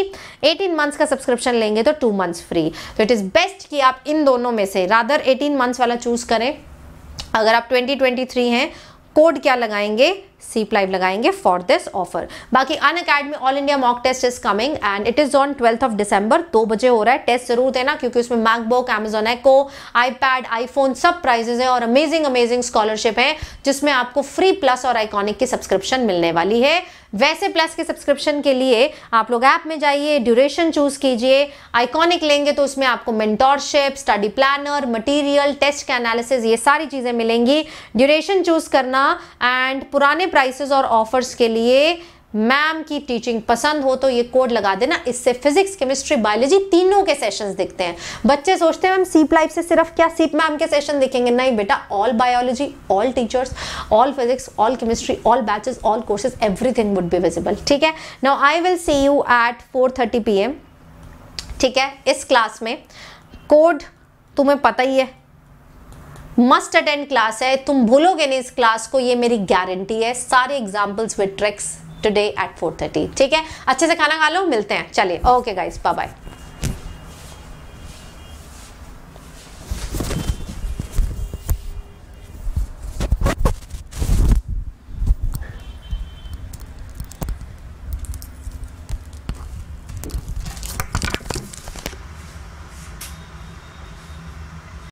eighteen months का सब्सक्रिप्शन लेंगे तो टू मंथ्स फ्री तो इट इज़ बेस्ट कि आप इन दोनों में से रादर एटीन मंथ्स वाला चूज करें अगर आप 2023 हैं कोड क्या लगाएंगे सी प्लाइव लगाएंगे फॉर दिस ऑफर बाकी Unacademy all India mock test is coming and it is on twelfth of December दो बजे हो रहा है टेस्ट जरूर देना क्योंकि उसमें MacBook Amazon Echo iPad iPhone सब प्राइजेज हैं और अमेजिंग अमेजिंग स्कॉलरशिप है जिसमें आपको फ्री प्लस और आइकॉनिक की सब्सक्रिप्शन मिलने वाली है वैसे प्लस के सब्सक्रिप्शन के लिए आप लोग ऐप में जाइए ड्यूरेशन चूज कीजिए आइकॉनिक लेंगे तो उसमें आपको mentorship study planner material test के एनालिसिस ये सारी चीज़ें मिलेंगी ड्यूरेशन चूज करना एंड पुराने प्राइसेस और ऑफर्स के लिए मैम की टीचिंग पसंद हो तो ये कोड लगा देना इससे फिजिक्स केमिस्ट्री बायोलॉजी तीनों के सेशंस दिखते हैं बच्चे सोचते हैं मैम सीप लाइफ से सिर्फ क्या सीप मैम के सेशन दिखेंगे नहीं बेटा all biology all teachers all physics all chemistry all batches all courses everything would be visible ठीक है now I will see you at four thirty P M ठीक है इस क्लास में कोड तुम्हें पता ही है मस्ट अटेंड क्लास है तुम भूलोगे नहीं इस क्लास को ये मेरी गारंटी है सारे examples with tricks today at 4:30 ठीक है अच्छे से खाना खा लो मिलते हैं चलिए ओके गाइस बाय बाय